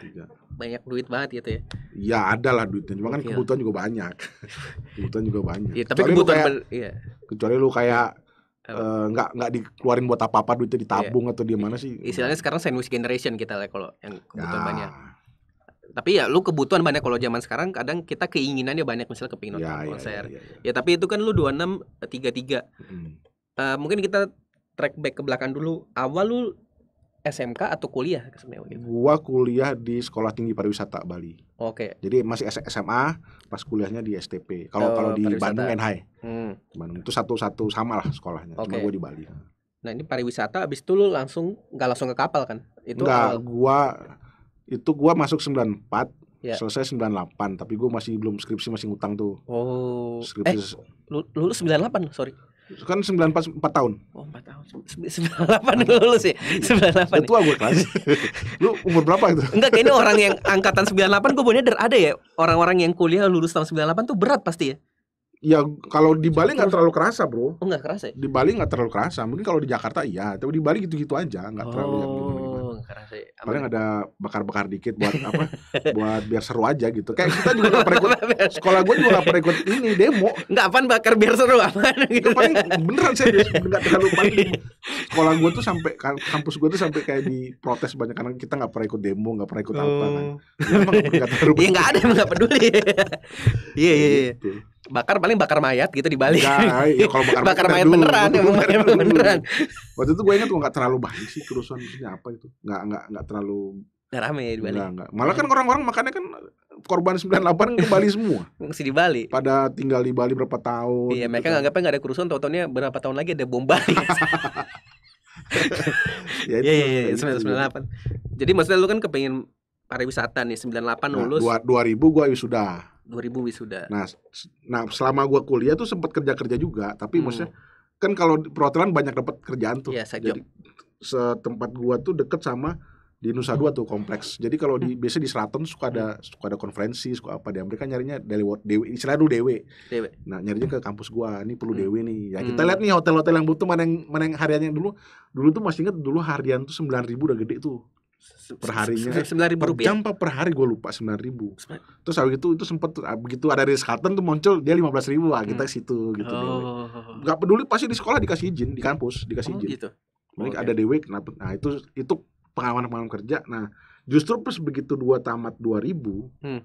banyak duit banget gitu ya. Iya, ada lah duitnya. Cuma kan kebutuhan juga banyak. kebutuhan juga banyak. Iya, tapi kebutuhan iya. Kecuali lu kayak eh, nggak uh, nggak dikeluarin buat apa-apa duitnya ditabung iya. atau di mana sih? Istilahnya sekarang sandwich generation kita lah kalau yang kebutuhan ya. banyak. Tapi ya lu kebutuhan banyak kalau zaman sekarang kadang kita keinginannya banyak misalnya kepingin nonton ya, ya, ya konser. Ya, ya, ya, ya. tapi itu kan lu dua enam tiga tiga eh, mungkin kita track back ke belakang dulu. Awal lu SMK atau kuliah sebenarnya? Gitu? Gua kuliah di Sekolah Tinggi Pariwisata Bali. Oke. Okay. Jadi masih SMA, pas kuliahnya di STP. Kalau oh, kalau di Bandung NH. Hmm. Bandung itu satu-satu sama lah sekolahnya. Okay. Cuma gua di Bali. Nah, ini pariwisata abis itu lu langsung nggak langsung ke kapal kan? Itu Enggak, awal... gua itu gua masuk 94 yeah. selesai 98 tapi gue masih belum skripsi masih ngutang tuh oh skripsi eh, lu lulus 98 sorry Kan 94 4 tahun. Oh, 4 tahun. 98 lu lulus ya? 98. Udah tua gue kelas. lu umur berapa itu? Enggak, kayaknya orang yang angkatan 98 gue bener ada ya. Orang-orang yang kuliah lulus tahun 98 tuh berat pasti ya. Ya kalau di Bali nggak terlalu kerasa bro. Oh nggak kerasa. Ya? Di Bali nggak terlalu kerasa. Mungkin kalau di Jakarta iya, tapi di Bali gitu-gitu aja, nggak oh. terlalu Ya, gitu -gitu karena sih Paling ya? ada bakar-bakar dikit buat apa? buat biar seru aja gitu. Kayak kita juga gak pernah ikut sekolah gue juga gak pernah ikut ini demo. Enggak apaan bakar biar seru apa gitu. Paling beneran sih enggak terlalu paling sekolah gue tuh sampai kampus gue tuh sampai kayak di protes banyak karena kita gak pernah ikut demo, gak pernah ikut oh. apa kan. Ya, emang gak terlalu. Iya nggak ada, nggak peduli. Iya iya iya bakar paling bakar mayat gitu di Bali. Enggak, ya kalau bakar, bakar mayat, dulu, beneran, bakar mayat beneran, beneran. Waktu itu gue ingat tuh nggak terlalu banyak sih kerusuhan apa itu. Nggak nggak nggak terlalu Gak rame ya di Bali. Enggak, enggak. Malah kan orang-orang makannya kan korban 98 ke Bali semua. Masih di Bali. Pada tinggal di Bali berapa tahun. Iya, gitu mereka gak nganggapnya nggak ada kerusuhan, tau-taunya berapa tahun lagi ada bom Bali. ya itu. Iya, iya, iya, 98. Gitu Jadi maksudnya lu kan kepengen pariwisata nih, 98 nah, lulus. Nah, 2000 gua sudah 2000 wisuda. Nah, nah selama gua kuliah tuh sempat kerja-kerja juga, tapi hmm. maksudnya kan kalau perhotelan banyak dapat kerjaan tuh. Yeah, iya, Jadi setempat gua tuh deket sama di Nusa Dua tuh kompleks. Jadi kalau di hmm. biasa di Seraton suka ada hmm. suka ada konferensi, suka apa di Amerika nyarinya dari Dewi. istilah dulu Dewi. Dewe. Nah, nyarinya ke kampus gua, ini perlu hmm. Dewi nih. Ya kita lihat nih hotel-hotel yang butuh mana yang mana yang hariannya dulu. Dulu tuh masih ingat dulu harian tuh 9000 udah gede tuh perharinya sembilan ribu rupiah jam per hari gue lupa sembilan ribu terus habis itu itu sempet ah, begitu ada Riz Carlton tuh muncul dia lima belas ribu ah kita hmm. situ gitu oh. gak peduli pasti di sekolah dikasih izin di kampus dikasih oh, izin gitu. Oh, okay. ada dewek kenapa nah itu itu pengalaman pengalaman kerja nah justru pas begitu dua tamat dua ribu hmm.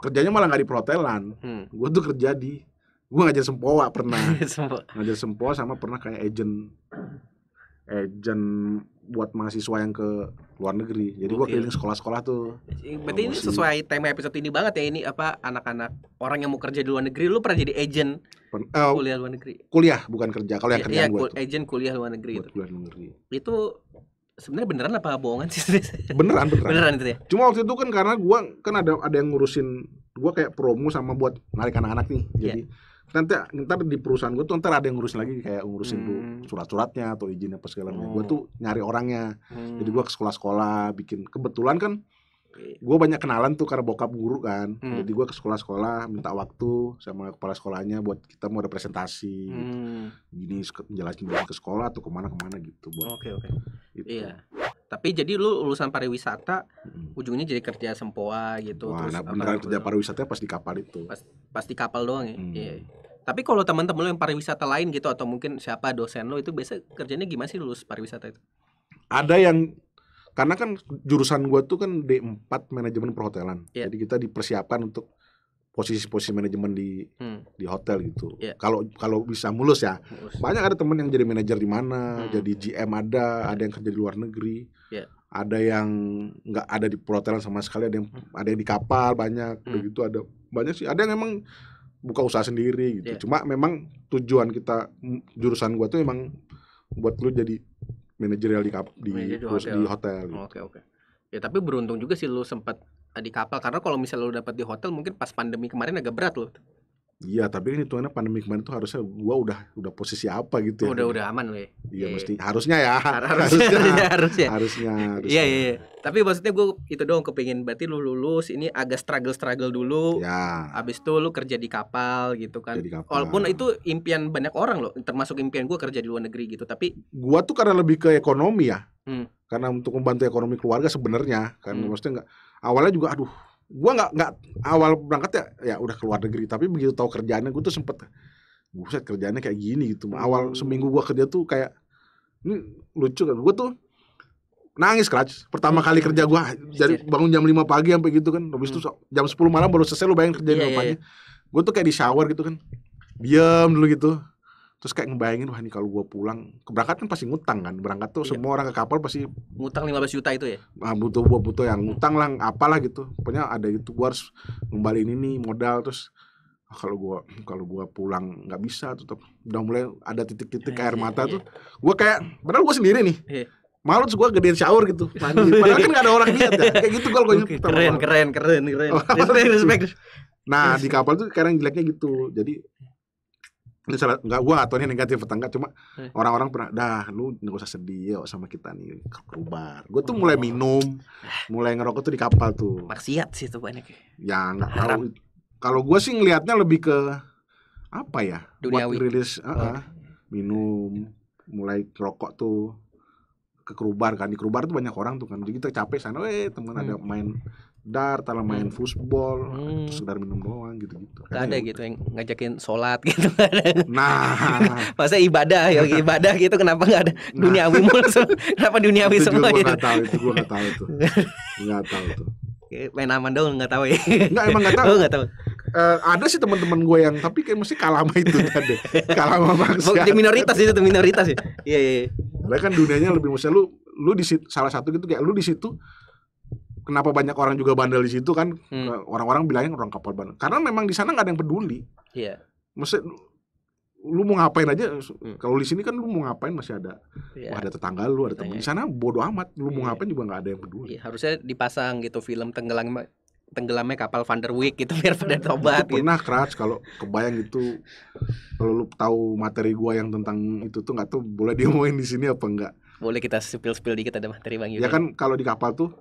kerjanya malah nggak di perhotelan hmm. gue tuh kerja di gue ngajar sempoa pernah ngajar sempoa sama pernah kayak agent agent buat mahasiswa yang ke luar negeri. Jadi gua keliling sekolah-sekolah tuh. Iya, berarti ini sesuai tema episode ini banget ya ini apa anak-anak orang yang mau kerja di luar negeri lu pernah jadi agent Pen uh, kuliah luar negeri. Kuliah bukan kerja. Kalau yang iya, kerja iya, gua agent kuliah luar negeri itu. luar negeri. Itu sebenarnya beneran apa bohongan sih? beneran, beneran. beneran itu ya. Cuma waktu itu kan karena gua kan ada ada yang ngurusin gua kayak promo sama buat narik anak-anak nih. Jadi yeah nanti ntar di perusahaan gue tuh ntar ada yang ngurusin lagi kayak ngurusin hmm. surat-suratnya atau izinnya apa segala macam. Oh. Gue hmm. tuh nyari orangnya. Hmm. Jadi gue ke sekolah-sekolah bikin kebetulan kan gue banyak kenalan tuh karena bokap guru kan. Hmm. Jadi gue ke sekolah-sekolah minta waktu sama kepala sekolahnya buat kita mau ada presentasi gitu. hmm. gitu. Gini menjelaskan ke sekolah atau kemana-kemana gitu buat. Oke okay, oke. Okay. Gitu. Iya tapi jadi lu lulusan pariwisata ujungnya jadi kerja sempoa gitu Wah, terus nah, beneran gitu kerja pariwisata pas di kapal itu pas, pas di kapal doang ya hmm. iya. tapi kalau teman-teman lu yang pariwisata lain gitu atau mungkin siapa dosen lu itu biasa kerjanya gimana sih lulus pariwisata itu ada yang karena kan jurusan gua tuh kan D4 manajemen perhotelan yeah. jadi kita dipersiapkan untuk posisi-posisi manajemen di hmm. di hotel gitu. Iya. Kalau yeah. kalau bisa mulus ya. Mulus. Banyak ada teman yang jadi manajer di mana, hmm. jadi GM ada, hmm. ada yang kerja di luar negeri. Yeah. Ada yang nggak ada di perhotelan sama sekali, ada yang hmm. ada yang di kapal banyak hmm. begitu ada banyak sih. Ada yang memang buka usaha sendiri gitu. Yeah. Cuma memang tujuan kita jurusan gua tuh memang buat lu jadi manajerial di di, di hotel. Gitu. Oke Oke, okay, Okay. Ya tapi beruntung juga sih lu sempat di kapal karena kalau misalnya lo dapat di hotel mungkin pas pandemi kemarin agak berat loh Iya, tapi ini tuh pandemi kemarin tuh harusnya gua udah udah posisi apa gitu ya. Udah udah aman loh. Iya, iya, mesti harusnya ya. Iya, harusnya harusnya. harusnya. harusnya, harusnya. Iya, iya. Tapi maksudnya gua itu dong kepingin berarti lu lulus ini agak struggle-struggle dulu. Ya. Abis itu lu kerja di kapal gitu kan. Jadi kapal. Walaupun itu impian banyak orang loh, termasuk impian gua kerja di luar negeri gitu, tapi gua tuh karena lebih ke ekonomi ya. Hmm. Karena untuk membantu ekonomi keluarga sebenarnya kan hmm. maksudnya enggak awalnya juga aduh gua nggak nggak awal berangkat ya ya udah keluar negeri tapi begitu tahu kerjaannya gua tuh sempet buset kerjaannya kayak gini gitu awal hmm. seminggu gua kerja tuh kayak ini lucu kan gua tuh nangis keras pertama kali kerja gua iya, iya. jadi bangun jam 5 pagi sampai gitu kan habis itu hmm. jam 10 malam baru selesai lu bayangin kerjaan yeah, yeah, yeah. gue tuh kayak di shower gitu kan diam dulu gitu terus kayak ngebayangin wah ini kalau gue pulang keberangkatan pasti ngutang kan berangkat tuh iya. semua orang ke kapal pasti ngutang 15 juta itu ya nah, butuh gua butuh yang ngutang lah apalah gitu pokoknya ada itu gue harus ngembaliin ini modal terus ah, kalau gua kalau gua pulang nggak bisa tetap udah mulai ada titik-titik iya, air iya, mata iya. tuh gua kayak padahal gua sendiri nih malu tuh gua gedein shower gitu padahal kan gak ada orang lihat ya kayak gitu kalau gua okay, keren, keren keren keren keren respect nah di kapal tuh kadang jeleknya gitu jadi ini salah nggak gua atau ini negatif atau enggak cuma eh. orang-orang pernah dah lu nggak usah sedih sama kita nih kerubar gue tuh oh. mulai minum mulai ngerokok tuh di kapal tuh maksiat sih tuh banyak ya. ya nggak tahu kalau gue sih ngelihatnya lebih ke apa ya Duniawi. buat rilis uh -uh, minum iya. mulai rokok tuh ke kerubar kan di kerubar tuh banyak orang tuh kan jadi kita capek sana eh teman hmm. ada main dart taruh main hmm. football hmm. Atau sekedar minum doang gitu-gitu gak ada ya, gitu yang ngajakin sholat gitu nah masa ibadah ya ibadah gitu kenapa nggak ada nah. duniawi kenapa dunia itu semua gue gitu? nggak tahu itu gue nggak tahu itu nggak tahu itu, main aman dong nggak tahu ya nggak emang nggak tahu Oh, gak tahu uh, ada sih teman-teman gue yang tapi kayak mesti kalah sama itu tadi kalah sama bangsa oh, minoritas itu minoritas ya iya iya karena iya. kan dunianya lebih maksudnya lu lu di situ, salah satu gitu kayak lu di situ kenapa banyak orang juga bandel di situ kan orang hmm. orang-orang bilangnya orang kapal bandel karena memang di sana nggak ada yang peduli iya yeah. lu mau ngapain aja hmm. kalau di sini kan lu mau ngapain masih ada yeah. Wah, ada tetangga lu ada teman di sana bodoh amat lu yeah. mau iya. ngapain juga nggak ada yang peduli yeah, harusnya dipasang gitu film tenggelam tenggelamnya kapal Van Wijk gitu biar pada tobat gitu. pernah keras kalau kebayang itu kalau lu tahu materi gua yang tentang itu tuh nggak tuh boleh diomongin di sini apa enggak boleh kita spill spill dikit ada materi bang Yudi. ya kan kalau di kapal tuh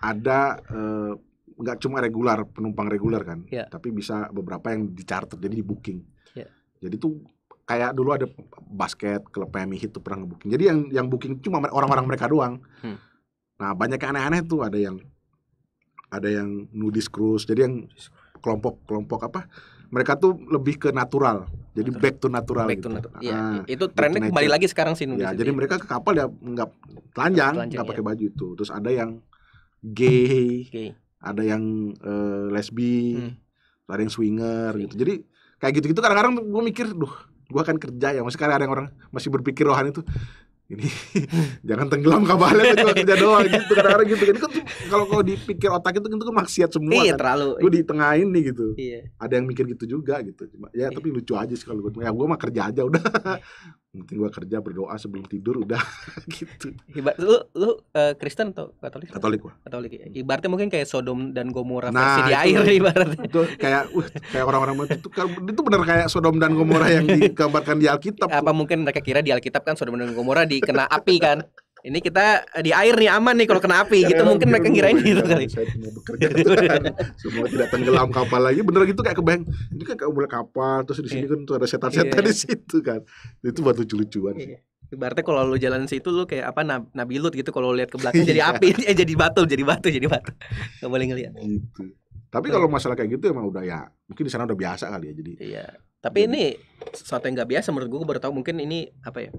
ada eh, nggak uh, cuma regular penumpang reguler kan, yeah. tapi bisa beberapa yang di charter jadi di booking. Yeah. Jadi tuh kayak dulu ada basket klub PMI itu pernah ngebooking. Jadi yang yang booking cuma orang-orang mereka doang. Hmm. Nah banyak yang aneh-aneh tuh ada yang ada yang nudis cruise. Jadi yang kelompok-kelompok apa? Mereka tuh lebih ke natural. Jadi natural. back to natural. Back gitu. Ya, ah, to natural. Iya. Nah, itu trennya kembali lagi sekarang sih Ya, jadi mereka ke kapal ya nggak telanjang, nggak pakai iya. baju itu. Terus ada yang gay, okay. ada yang uh, lesbi, hmm. ada yang swinger okay. gitu. Jadi kayak gitu-gitu kadang-kadang gue mikir, duh, gue akan kerja ya. Masih kadang ada yang orang masih berpikir rohani tuh ini jangan tenggelam kabalnya cuma kerja doang gitu kadang-kadang gitu ini kan, kan kalau kalau dipikir otak itu kan, itu kan maksiat semua iya, kan terlalu gue di tengah ini gitu iya. ada yang mikir gitu juga gitu cuma ya iya. tapi lucu aja sih kalau gue ya gue mah kerja aja udah mungkin gue kerja berdoa sebelum tidur udah gitu Ibarat lu lu uh, Kristen atau Katolik Katolik gue Katolik ya. ibaratnya mungkin kayak Sodom dan Gomora nah, versi di air ibaratnya itu kayak uh, kayak orang-orang itu kan itu benar kayak Sodom dan Gomora yang digambarkan di Alkitab apa tuh. mungkin mereka kira di Alkitab kan Sodom dan Gomora di kena api kan ini kita eh, di air nih aman nih kalau kena api gitu iya, mungkin iya, mereka iya, ngirain gitu kali gitu kan. semua tidak tenggelam kapal lagi bener gitu kayak kebayang ini kan kayak kapal terus di sini kan tuh ada setan-setan di situ kan itu buat lucu-lucuan sih Berarti kalau lu jalan situ lu kayak apa Nabi Lut gitu kalau lihat ke belakang jadi api eh jadi batu jadi batu jadi batu Enggak boleh ngelihat. Gitu. Tapi kalau masalah kayak gitu emang udah ya mungkin di sana udah biasa kali ya jadi. Iya. Tapi ini sesuatu yang nggak biasa menurut gua. baru tahu mungkin ini apa ya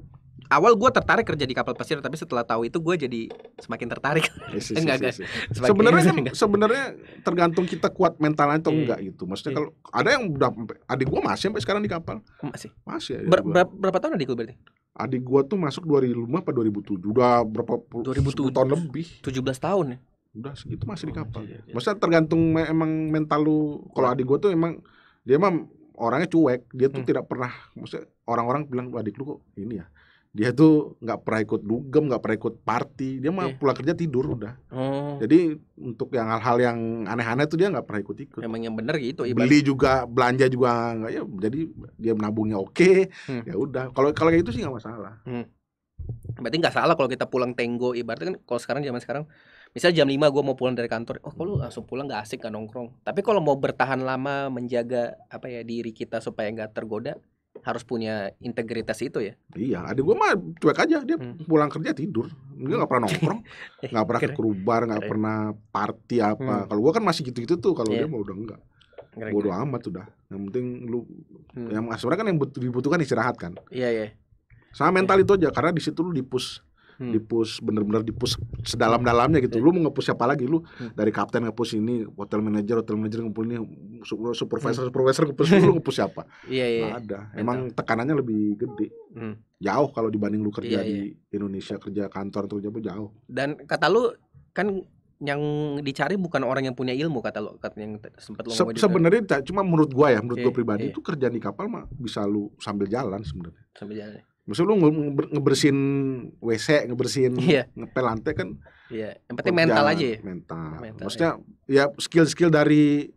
awal gue tertarik kerja di kapal pasir tapi setelah tahu itu gue jadi semakin tertarik sebenarnya sebenarnya tergantung kita kuat mentalnya atau iya. enggak gitu maksudnya iya. kalau ada yang udah adik gue masih sampai sekarang di kapal masih masih Ber, berapa, tahun adik lu berarti adik gue tuh masuk 2005 apa 2007 udah berapa 2007 tahun lebih 17 tahun ya udah segitu masih di oh, kapal iya, iya. maksudnya tergantung emang mental lu kalau iya. adik gue tuh emang dia emang orangnya cuek dia tuh hmm. tidak pernah maksudnya orang-orang bilang adik lu kok ini ya dia tuh nggak pernah ikut dugem nggak pernah ikut party dia mah yeah. pulang kerja tidur udah oh. jadi untuk yang hal-hal yang aneh-aneh tuh dia nggak pernah ikut ikut emang yang bener gitu ibarat. beli juga belanja juga nggak ya jadi dia menabungnya oke hmm. ya udah kalau kalau kayak itu sih nggak masalah hmm. berarti nggak salah kalau kita pulang tenggo ibaratnya kan kalau sekarang zaman sekarang misal jam 5 gue mau pulang dari kantor oh kalau langsung pulang nggak asik kan nongkrong tapi kalau mau bertahan lama menjaga apa ya diri kita supaya nggak tergoda harus punya integritas itu ya iya adik gue mah cuek aja dia hmm. pulang kerja tidur dia nggak pernah nongkrong nggak pernah ke kerubar nggak pernah party apa hmm. kalau gue kan masih gitu-gitu tuh kalau yeah. dia mau udah enggak bodo amat udah yang penting lu hmm. yang sebenarnya kan yang dibutuhkan istirahat kan iya yeah, iya yeah. sama mental yeah. itu aja karena di situ lu dipus hmm. dipus bener-bener dipus sedalam-dalamnya gitu. Iya. Lu mau ngepush siapa lagi lu? Hmm. Dari kapten ngepush ini, hotel manager, hotel manager ngumpul ini, supervisor, hmm. supervisor ngepush lu, lu ngepush siapa? Iya, iya. Nah, ada. Iya. Emang Betul. tekanannya lebih gede. Hmm. Jauh kalau dibanding lu kerja yeah, di iya. Indonesia, kerja kantor atau jauh jauh. Dan kata lu kan yang dicari bukan orang yang punya ilmu kata lo kata yang sempat lo Se sebenarnya cuma menurut gua ya menurut yeah, gua pribadi yeah. itu kerjaan di kapal mah bisa lu sambil jalan sebenarnya sambil jalan Maksud lu ngebersihin WC, ngebersihin yeah. ngepel lantai kan. Iya, yeah. yang penting mental aja ya. Mental. mental Maksudnya iya. ya skill-skill dari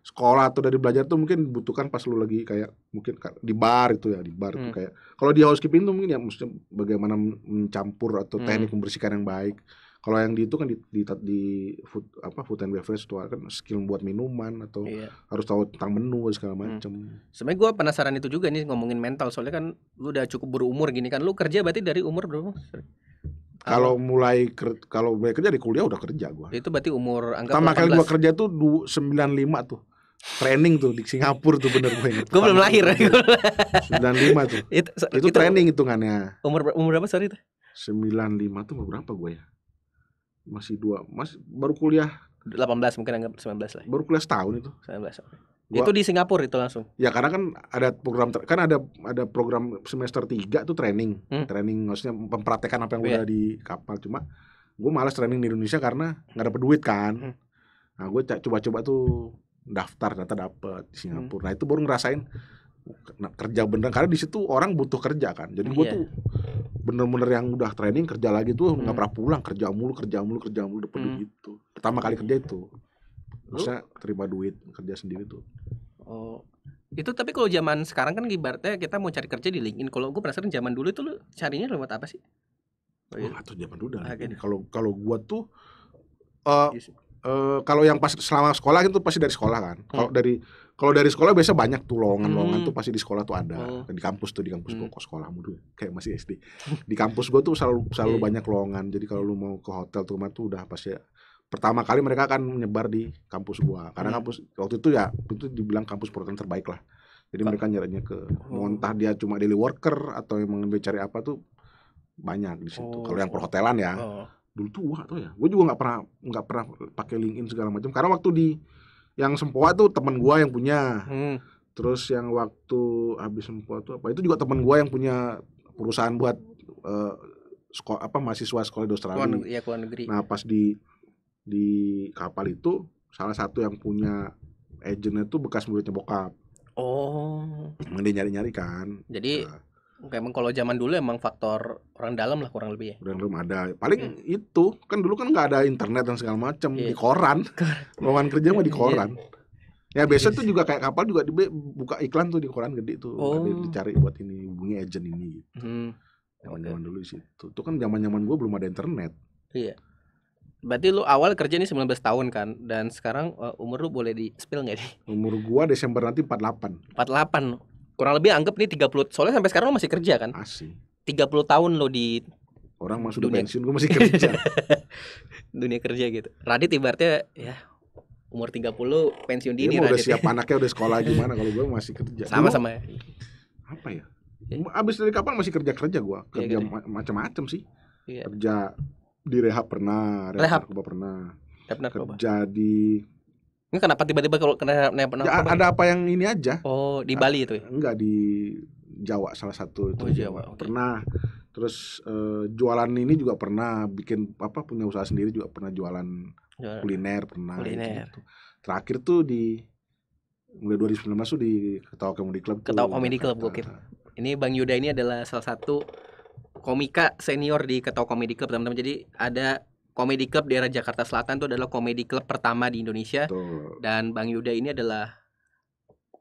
sekolah atau dari belajar tuh mungkin butuhkan pas lu lagi kayak mungkin di bar itu ya, di bar hmm. itu kayak kalau di housekeeping tuh mungkin ya maksudnya bagaimana mencampur atau hmm. teknik hmm. membersihkan yang baik kalau yang di itu kan di di, di food apa food and beverage itu kan skill buat minuman atau iya. harus tahu tentang menu segala macam. Hmm. Sebenarnya gue penasaran itu juga nih ngomongin mental soalnya kan lu udah cukup berumur gini kan lu kerja berarti dari umur berapa? Kalau mulai kalau mulai kerja di kuliah udah kerja gua. Itu berarti umur anggap Pertama kali gua kerja tuh 95 tuh training tuh di Singapura tuh bener gue gue belum lahir. Sembilan lima tuh. Itu, itu, itu training hitungannya. Umur umur berapa sorry itu? Sembilan lima tuh berapa gue ya? masih dua masih baru kuliah 18 mungkin anggap 19 lah baru kuliah setahun itu 19 okay. Gua, itu di Singapura itu langsung. Ya karena kan ada program kan ada ada program semester 3 tuh training. Hmm. Training maksudnya mempraktekkan apa yang yeah. udah di kapal cuma gue malas training di Indonesia karena nggak dapet duit kan. Hmm. Nah, gue coba-coba tuh daftar ternyata dapet di Singapura. Hmm. Nah, itu baru ngerasain kerja bener karena di situ orang butuh kerja kan jadi gue yeah. tuh bener-bener yang udah training kerja lagi tuh nggak hmm. pernah pulang kerja mulu kerja mulu kerja mulu depan hmm. gitu pertama kali kerja itu bisa terima duit kerja sendiri tuh oh itu tapi kalau zaman sekarang kan ibaratnya kita mau cari kerja di LinkedIn kalau gue penasaran zaman dulu itu lu carinya lewat apa sih oh, atau zaman dulu dah. Kalau kalau gue tuh uh, Eh, kalau yang pas selama sekolah itu pasti dari sekolah kan. Kalau hmm. dari kalau dari sekolah biasanya banyak tuh lowongan-lowongan hmm. tuh pasti di sekolah tuh ada. Hmm. Di kampus tuh di kampus hmm. gua sekolah dulu ya, kayak masih SD. Di kampus gua tuh selalu selalu banyak lowongan. Jadi kalau lu mau ke hotel tuh tuh udah pasti ya, pertama kali mereka akan menyebar di kampus gua. Karena hmm. kampus waktu itu ya itu dibilang kampus program terbaik lah. Jadi mereka nyarinya ke oh. entah dia cuma daily worker atau emang dia cari apa tuh banyak di situ. Oh. Kalau yang oh. perhotelan ya. Oh dulu tua tuh ya gue juga nggak pernah nggak pernah pakai LinkedIn segala macam karena waktu di yang sempoa tuh teman gue yang punya hmm. terus yang waktu habis sempoa tuh apa itu juga teman gue yang punya perusahaan buat uh, eh, sekolah apa mahasiswa sekolah di Australia Kuan, ya, Kuan negeri. nah pas di di kapal itu salah satu yang punya agentnya tuh bekas muridnya bokap oh dia nyari nyari kan jadi nah Oke, emang kalau zaman dulu emang faktor orang dalam lah kurang lebih ya. Orang dalam ada. Paling hmm. itu kan dulu kan nggak ada internet dan segala macam yeah. di koran. Lowongan kerja mah di iya. koran. Yeah. Ya biasa yeah. tuh iya. juga kayak kapal juga di, buka iklan tuh di koran gede tuh. Oh. Nanti dicari buat ini hubungi agent ini gitu. Hmm. Zaman-zaman dulu sih. situ. Itu kan zaman-zaman gue belum ada internet. Iya. Yeah. Berarti lu awal kerja nih 19 tahun kan dan sekarang uh, umur lu boleh di spill nggak nih? Umur gua Desember nanti 48. 48 kurang lebih anggap nih 30 soalnya sampai sekarang lo masih kerja kan tiga 30 tahun lo di orang masuk dunia pensiun gue masih kerja dunia kerja gitu Radit ibaratnya ya umur 30 pensiun dini Radit udah siap anaknya udah sekolah gimana kalau gue masih kerja sama-sama ya. apa ya, ya. abis dari kapan masih kerja kerja gue iya, kerja gitu ya, macam-macam sih ya. kerja di rehab pernah rehab, rehab. pernah rehab kerja di ini kenapa tiba-tiba kalau kena kenapa, ya, ada ya? apa yang ini aja? Oh, di Bali itu ya? Enggak di Jawa salah satu itu. Oh, Jawa. Okay. Pernah terus eh, jualan ini juga pernah bikin apa punya usaha sendiri juga pernah jualan, jualan. kuliner pernah. Kuliner. Gitu, Terakhir tuh di mulai 2019 tuh di Ketawa Comedy Club. Ketawa Comedy Club kira. Nah, nah. Ini Bang Yuda ini adalah salah satu komika senior di Ketawa Comedy Club teman-teman. Jadi ada Komedi Club di daerah Jakarta Selatan itu adalah komedi club pertama di Indonesia Betul. dan Bang Yuda ini adalah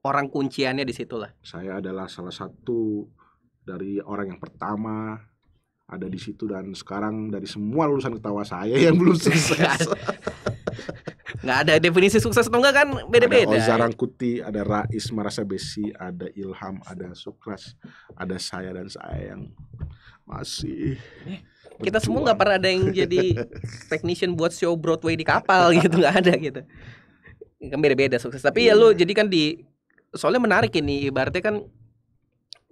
orang kunciannya di situ lah. Saya adalah salah satu dari orang yang pertama ada di situ dan sekarang dari semua lulusan ketawa saya yang belum sukses. Nggak ada definisi sukses atau enggak kan beda-beda. Ada Ozarang Kuti, ada Rais Marasa Besi, ada Ilham, ada Sukras, ada saya dan saya yang masih eh, kita semua nggak pernah ada yang jadi technician buat show Broadway di kapal gitu nggak ada gitu kan beda-beda sukses tapi yeah. ya lu iya. jadi kan di soalnya menarik ini ibaratnya kan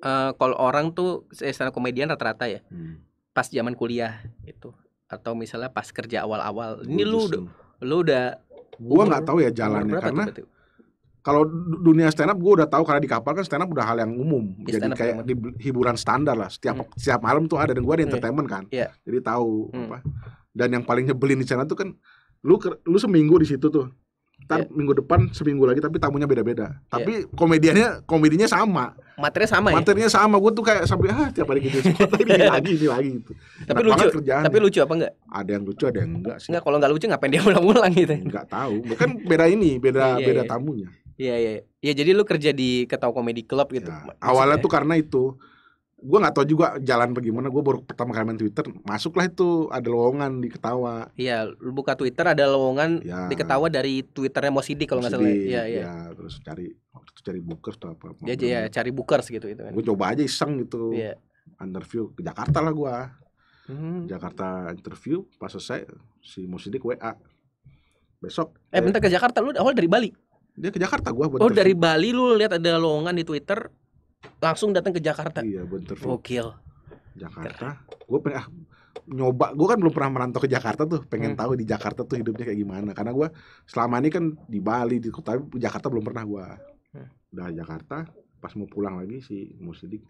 uh, kalau orang tuh eh, stand komedian rata-rata ya hmm. pas zaman kuliah itu atau misalnya pas kerja awal-awal ini lu udah lu udah gua nggak tahu ya jalannya karena tuh, kalau dunia stand up gue udah tahu karena di kapal kan stand up udah hal yang umum yeah, jadi kayak di, hiburan standar lah setiap hmm. setiap malam tuh ada dan gue ada hmm. entertainment kan yeah. jadi tahu hmm. apa dan yang paling nyebelin di sana tuh kan lu lu seminggu di situ tuh Ntar yeah. minggu depan seminggu lagi tapi tamunya beda-beda. Iya. Tapi yeah. komediannya komedinya sama. Materinya sama ya? Materinya ya? sama. Gue tuh kayak sampai ah tiap hari gitu. ini lagi ini lagi gitu. Tapi Enak lucu. Tapi lucu apa enggak? Ada yang lucu, ada yang enggak sih. Enggak, kalau enggak lucu ngapain dia ulang-ulang gitu. Enggak tahu. Bukan beda ini, beda yeah, yeah, beda iya. tamunya. Iya iya. Ya jadi lu kerja di ketawa Comedy Club gitu. Ya, awalnya tuh karena itu gue nggak tau juga jalan bagaimana gue baru pertama kali main Twitter masuklah itu ada lowongan di Ketawa iya lu buka Twitter ada lowongan ya. di Ketawa dari Twitternya Mo Sidik kalau nggak salah ya. iya iya ya, terus cari waktu itu cari bookers atau apa ya, ya cari bookers gitu itu kan gue coba aja iseng gitu ya. interview ke Jakarta lah gue hmm. Jakarta interview pas selesai si Mo Sidik WA besok eh, eh bentar ke Jakarta lu awal dari Bali dia ke Jakarta gua buat Oh, dari Bali lu lihat ada lowongan di Twitter, langsung datang ke Jakarta. Iya, bener. interview. Gokil. Jakarta. Gue pengen ah, nyoba gue kan belum pernah merantau ke Jakarta tuh pengen hmm. tahu di Jakarta tuh hidupnya kayak gimana karena gue selama ini kan di Bali di kota Jakarta belum pernah gue hmm. udah Jakarta pas mau pulang lagi si Musidik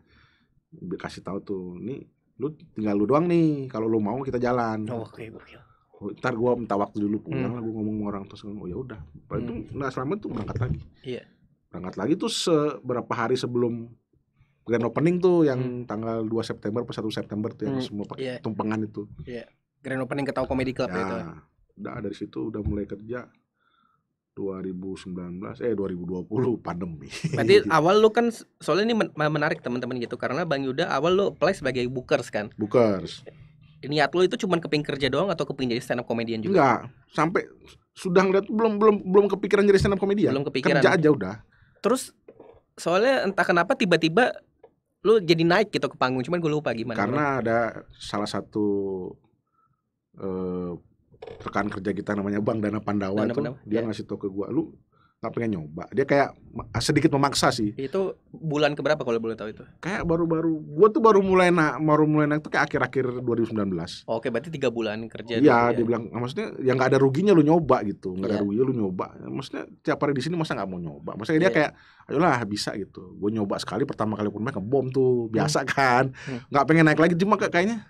kasih tahu tuh nih lu tinggal lu doang nih kalau lu mau kita jalan oh, oke okay, gokil ntar gua minta waktu dulu pulang hmm. lah gua ngomong sama orang terus ngomong oh ya udah hmm. itu nggak selama itu berangkat lagi iya. berangkat lagi tuh seberapa hari sebelum grand opening tuh yang hmm. tanggal 2 September pas 1 September tuh yang hmm. semua pakai yeah. tumpengan itu yeah. grand opening ketawa komedi club ya, itu udah dari situ udah mulai kerja 2019 eh 2020 pandemi. Berarti awal lu kan soalnya ini menarik teman-teman gitu karena Bang Yuda awal lu play sebagai bookers kan? Bookers niat lo itu cuma keping kerja doang atau keping jadi stand up comedian juga? Enggak, sampai sudah ngeliat belum belum belum kepikiran jadi stand up comedian. Belum kan kepikiran. Kerja aja udah. Terus soalnya entah kenapa tiba-tiba lo jadi naik gitu ke panggung, cuman gue lupa gimana. Karena ada salah satu uh, rekan kerja kita namanya Bang Dana Pandawa Dana itu dia iya. ngasih tau ke gue, lu nggak pengen nyoba dia kayak sedikit memaksa sih itu bulan keberapa kalau boleh tahu itu kayak baru-baru gue tuh baru mulai nak baru mulai naik tuh kayak akhir-akhir 2019 oh, oke berarti tiga bulan kerja iya ya? dia bilang nah, maksudnya yang nggak ada ruginya lu nyoba gitu nggak yeah. ada iya. ruginya lu nyoba maksudnya tiap hari di sini masa nggak mau nyoba maksudnya yeah. dia iya. kayak ayolah bisa gitu gue nyoba sekali pertama kali pun mereka bom tuh hmm. biasa kan. hmm. kan nggak hmm. pengen naik lagi cuma kayaknya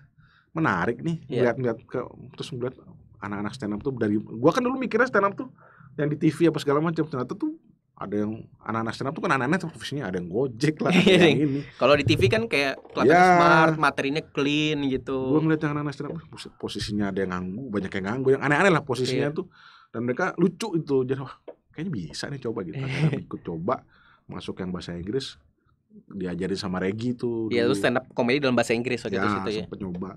menarik nih yeah. Iya. lihat-lihat ke terus ngeliat anak-anak stand up tuh dari gue kan dulu mikirnya stand up tuh yang di TV apa segala macam ternyata tuh ada yang anak-anak stand up tuh kan anak-anak tuh profesinya ada yang gojek lah iya, yang iya. ini kalau di TV kan kayak kelihatan yeah. smart materinya clean gitu gua ngeliat yang anak-anak stand up posisinya ada yang nganggu banyak yang nganggu yang aneh-aneh lah posisinya yeah. tuh dan mereka lucu itu jadi wah kayaknya bisa nih coba gitu ikut coba masuk yang bahasa Inggris diajarin sama Regi tuh iya lu stand up komedi dalam bahasa Inggris waktu iya, ya, itu ya sempat nyoba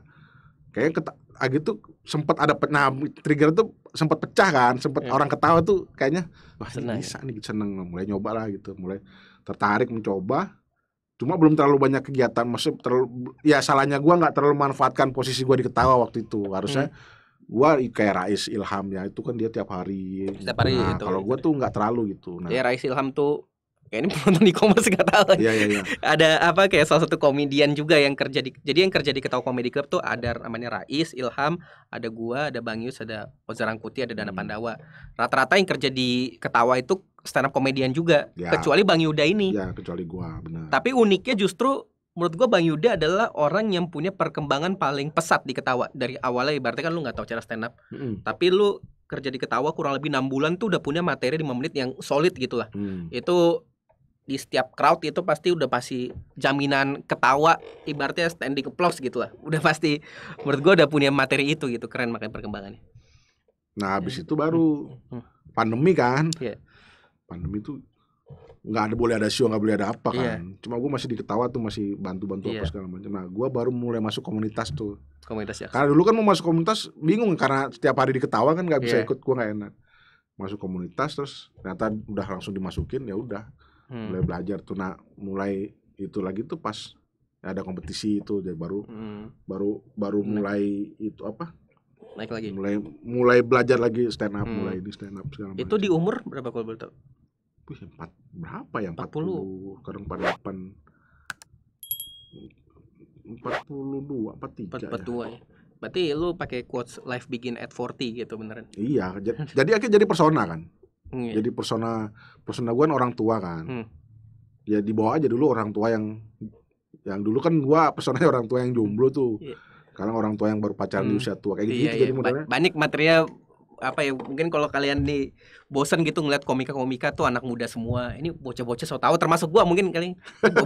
kayak agi tuh sempat ada nah trigger tuh sempat pecah kan sempat ya. orang ketawa tuh kayaknya wah seneng, ini ya? bisa ya? nih seneng mulai nyoba lah gitu mulai tertarik mencoba cuma belum terlalu banyak kegiatan maksud terlalu ya salahnya gua nggak terlalu manfaatkan posisi gua diketawa waktu itu harusnya hmm. Gua kayak Rais Ilham ya itu kan dia tiap hari. hari nah, gitu. Kalau gua tuh nggak terlalu gitu. Nah, ya Rais Ilham tuh ya ini penonton e-commerce nggak tahu. Iya iya iya. Ada apa kayak salah satu komedian juga yang kerja di jadi yang kerja di Ketawa Comedy Club tuh ada namanya Rais, Ilham, ada gua, ada Bang Yus, ada Ozarang Kuti ada Dana hmm. Pandawa. Rata-rata yang kerja di Ketawa itu stand up komedian juga, ya. kecuali Bang Yuda ini. Ya, kecuali gua, benar. Tapi uniknya justru menurut gua Bang Yuda adalah orang yang punya perkembangan paling pesat di ketawa dari awalnya ibaratnya kan lu nggak tahu cara stand up mm. tapi lu kerja di ketawa kurang lebih enam bulan tuh udah punya materi 5 menit yang solid gitu lah hmm. itu di setiap crowd itu pasti udah pasti jaminan ketawa ibaratnya standing applause gitu lah udah pasti menurut gue udah punya materi itu gitu keren makanya perkembangannya nah habis hmm. itu baru hmm. Hmm. pandemi kan yeah. pandemi itu nggak ada boleh ada show nggak boleh ada apa iya. kan yeah. cuma gue masih diketawa tuh masih bantu bantu yeah. apa iya. segala macam nah gue baru mulai masuk komunitas tuh komunitas ya karena dulu kan mau masuk komunitas bingung karena setiap hari diketawa kan nggak bisa yeah. ikut gue nggak enak masuk komunitas terus ternyata udah langsung dimasukin ya udah hmm. mulai belajar tuh nah mulai itu lagi tuh pas ada kompetisi itu jadi baru hmm. baru baru mulai itu apa naik lagi mulai mulai belajar lagi stand up hmm. mulai di stand up segala macam. itu di umur berapa kalau betul tahu Wih, empat berapa ya empat puluh kadang empat delapan empat puluh dua empat tiga ya. empat dua ya berarti lu pakai quotes life begin at 40 gitu beneran iya jadi akhirnya jadi persona kan Hmm, Jadi persona persona gue kan orang tua kan. Hmm. Ya dibawa aja dulu orang tua yang yang dulu kan gue personanya orang tua yang jomblo tuh. Yeah. Iya. Karena orang tua yang baru pacaran hmm. di usia tua kayak gitu, yeah, gitu yeah. Jadi modelnya. Banyak material apa ya mungkin kalau kalian nih bosen gitu ngeliat komika-komika tuh anak muda semua ini bocah-bocah so tau termasuk gua mungkin kali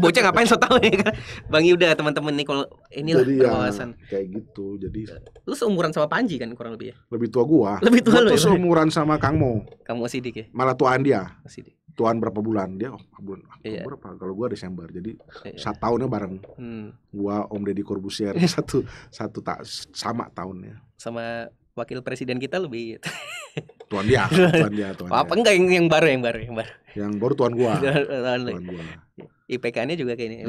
bocah ngapain so tau ya kan? bang Yuda teman-teman nih kalau inilah perawasan ya, kayak gitu jadi lu seumuran sama Panji kan kurang lebih ya lebih tua gua lebih tua lu tuh ya? seumuran sama Kang Mo Kang Mo Sidik ya malah tuaan dia Sidik tuan berapa bulan dia oh bulan ah, yeah. berapa kalau gua Desember jadi yeah. Iya. satu tahunnya bareng hmm. gua Om Deddy Corbusier satu satu tak sama tahunnya sama wakil presiden kita lebih tuan dia tuan dia tuan apa enggak yang, yang baru yang baru yang baru yang baru tuan gua tuan, tuan gua IPK-nya juga kayak ini.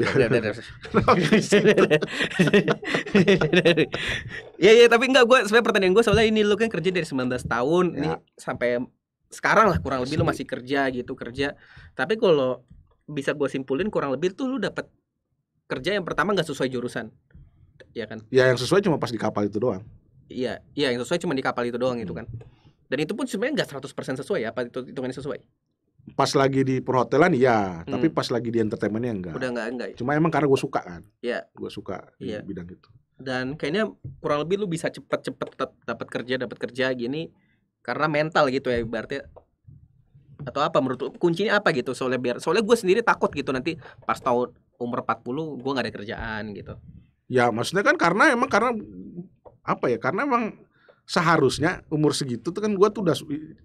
ya ya tapi enggak gua sebenarnya pertanyaan gua soalnya ini lu kan kerja dari 19 tahun ya. ini sampai sekarang lah kurang lebih lu masih kerja gitu kerja. Tapi kalau bisa gue simpulin kurang lebih tuh lu dapat kerja yang pertama nggak sesuai jurusan. Ya kan? Ya yang sesuai cuma pas di kapal itu doang iya iya yang sesuai cuma di kapal itu doang gitu hmm. itu kan dan itu pun sebenarnya nggak 100% sesuai ya apa itu hitungannya sesuai pas lagi di perhotelan iya, hmm. tapi pas lagi di entertainmentnya enggak udah enggak enggak cuma emang karena gue suka kan iya gue suka di di iya. bidang itu dan kayaknya kurang lebih lu bisa cepet-cepet dapat kerja dapat kerja gini karena mental gitu ya berarti atau apa menurut kuncinya apa gitu soalnya biar soalnya gue sendiri takut gitu nanti pas tahun umur 40 gue nggak ada kerjaan gitu ya maksudnya kan karena emang karena apa ya karena emang seharusnya umur segitu tuh kan gue tuh udah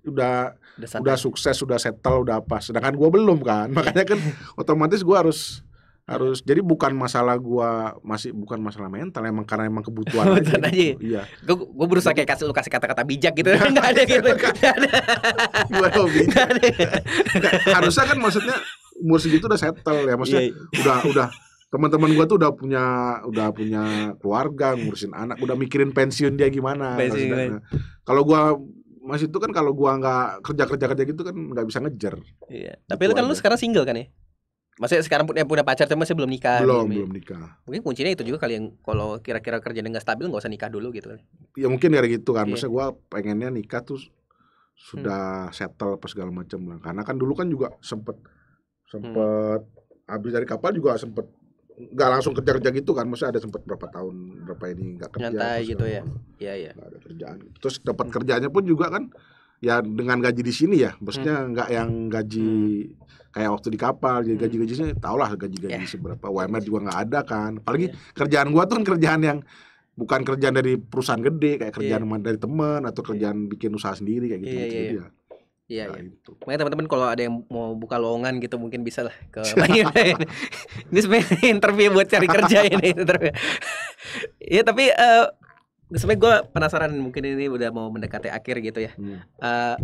udah udah, udah sukses udah settle udah apa sedangkan gue belum kan makanya kan otomatis gue harus harus jadi bukan masalah gua masih bukan masalah mental emang karena emang kebutuhan aja, gitu. iya gua, gua berusaha kayak kasih lu kasih kata-kata bijak gitu enggak ada gitu enggak ada gua mau bijak harusnya kan maksudnya umur segitu udah settle ya maksudnya iya, iya. udah udah teman-teman gua tuh udah punya udah punya keluarga ngurusin anak udah mikirin pensiun dia gimana kalau gua masih itu kan kalau gua nggak kerja kerja kerja gitu kan nggak bisa ngejar iya gitu tapi itu kan lu sekarang single kan ya Maksudnya sekarang punya, punya pacar tapi masih belum nikah Belum, gitu, ya? belum nikah Mungkin kuncinya itu juga kali yang Kalau kira-kira kerjaan nggak stabil nggak usah nikah dulu gitu kan Ya mungkin kayak gitu kan yeah. gue pengennya nikah tuh Sudah hmm. settle pas segala macam lah Karena kan dulu kan juga sempet hmm. Sempet hmm. Habis dari kapal juga sempet nggak langsung kerja-kerja gitu kan maksudnya ada sempat berapa tahun berapa ini nggak kerja nyantai gitu ya iya iya ada kerjaan gitu. terus dapat hmm. kerjanya pun juga kan ya dengan gaji di sini ya maksudnya hmm. nggak hmm. yang gaji hmm. kayak waktu di kapal jadi ya hmm. gaji-gaji sini tau lah gaji-gaji yeah. seberapa UMR juga nggak ada kan apalagi yeah. kerjaan gua tuh kan kerjaan yang bukan kerjaan dari perusahaan gede kayak iya. kerjaan yeah. dari teman atau iya. kerjaan yeah. bikin usaha sendiri kayak gitu yeah, gitu yeah. ya Iya, nah, iya. Itu. Makanya teman-teman kalau ada yang mau buka lowongan gitu mungkin bisa lah ke Ini sebenarnya interview buat cari kerja ini interview. ya tapi uh, sebenarnya gue penasaran mungkin ini udah mau mendekati akhir gitu ya. Hmm. Uh,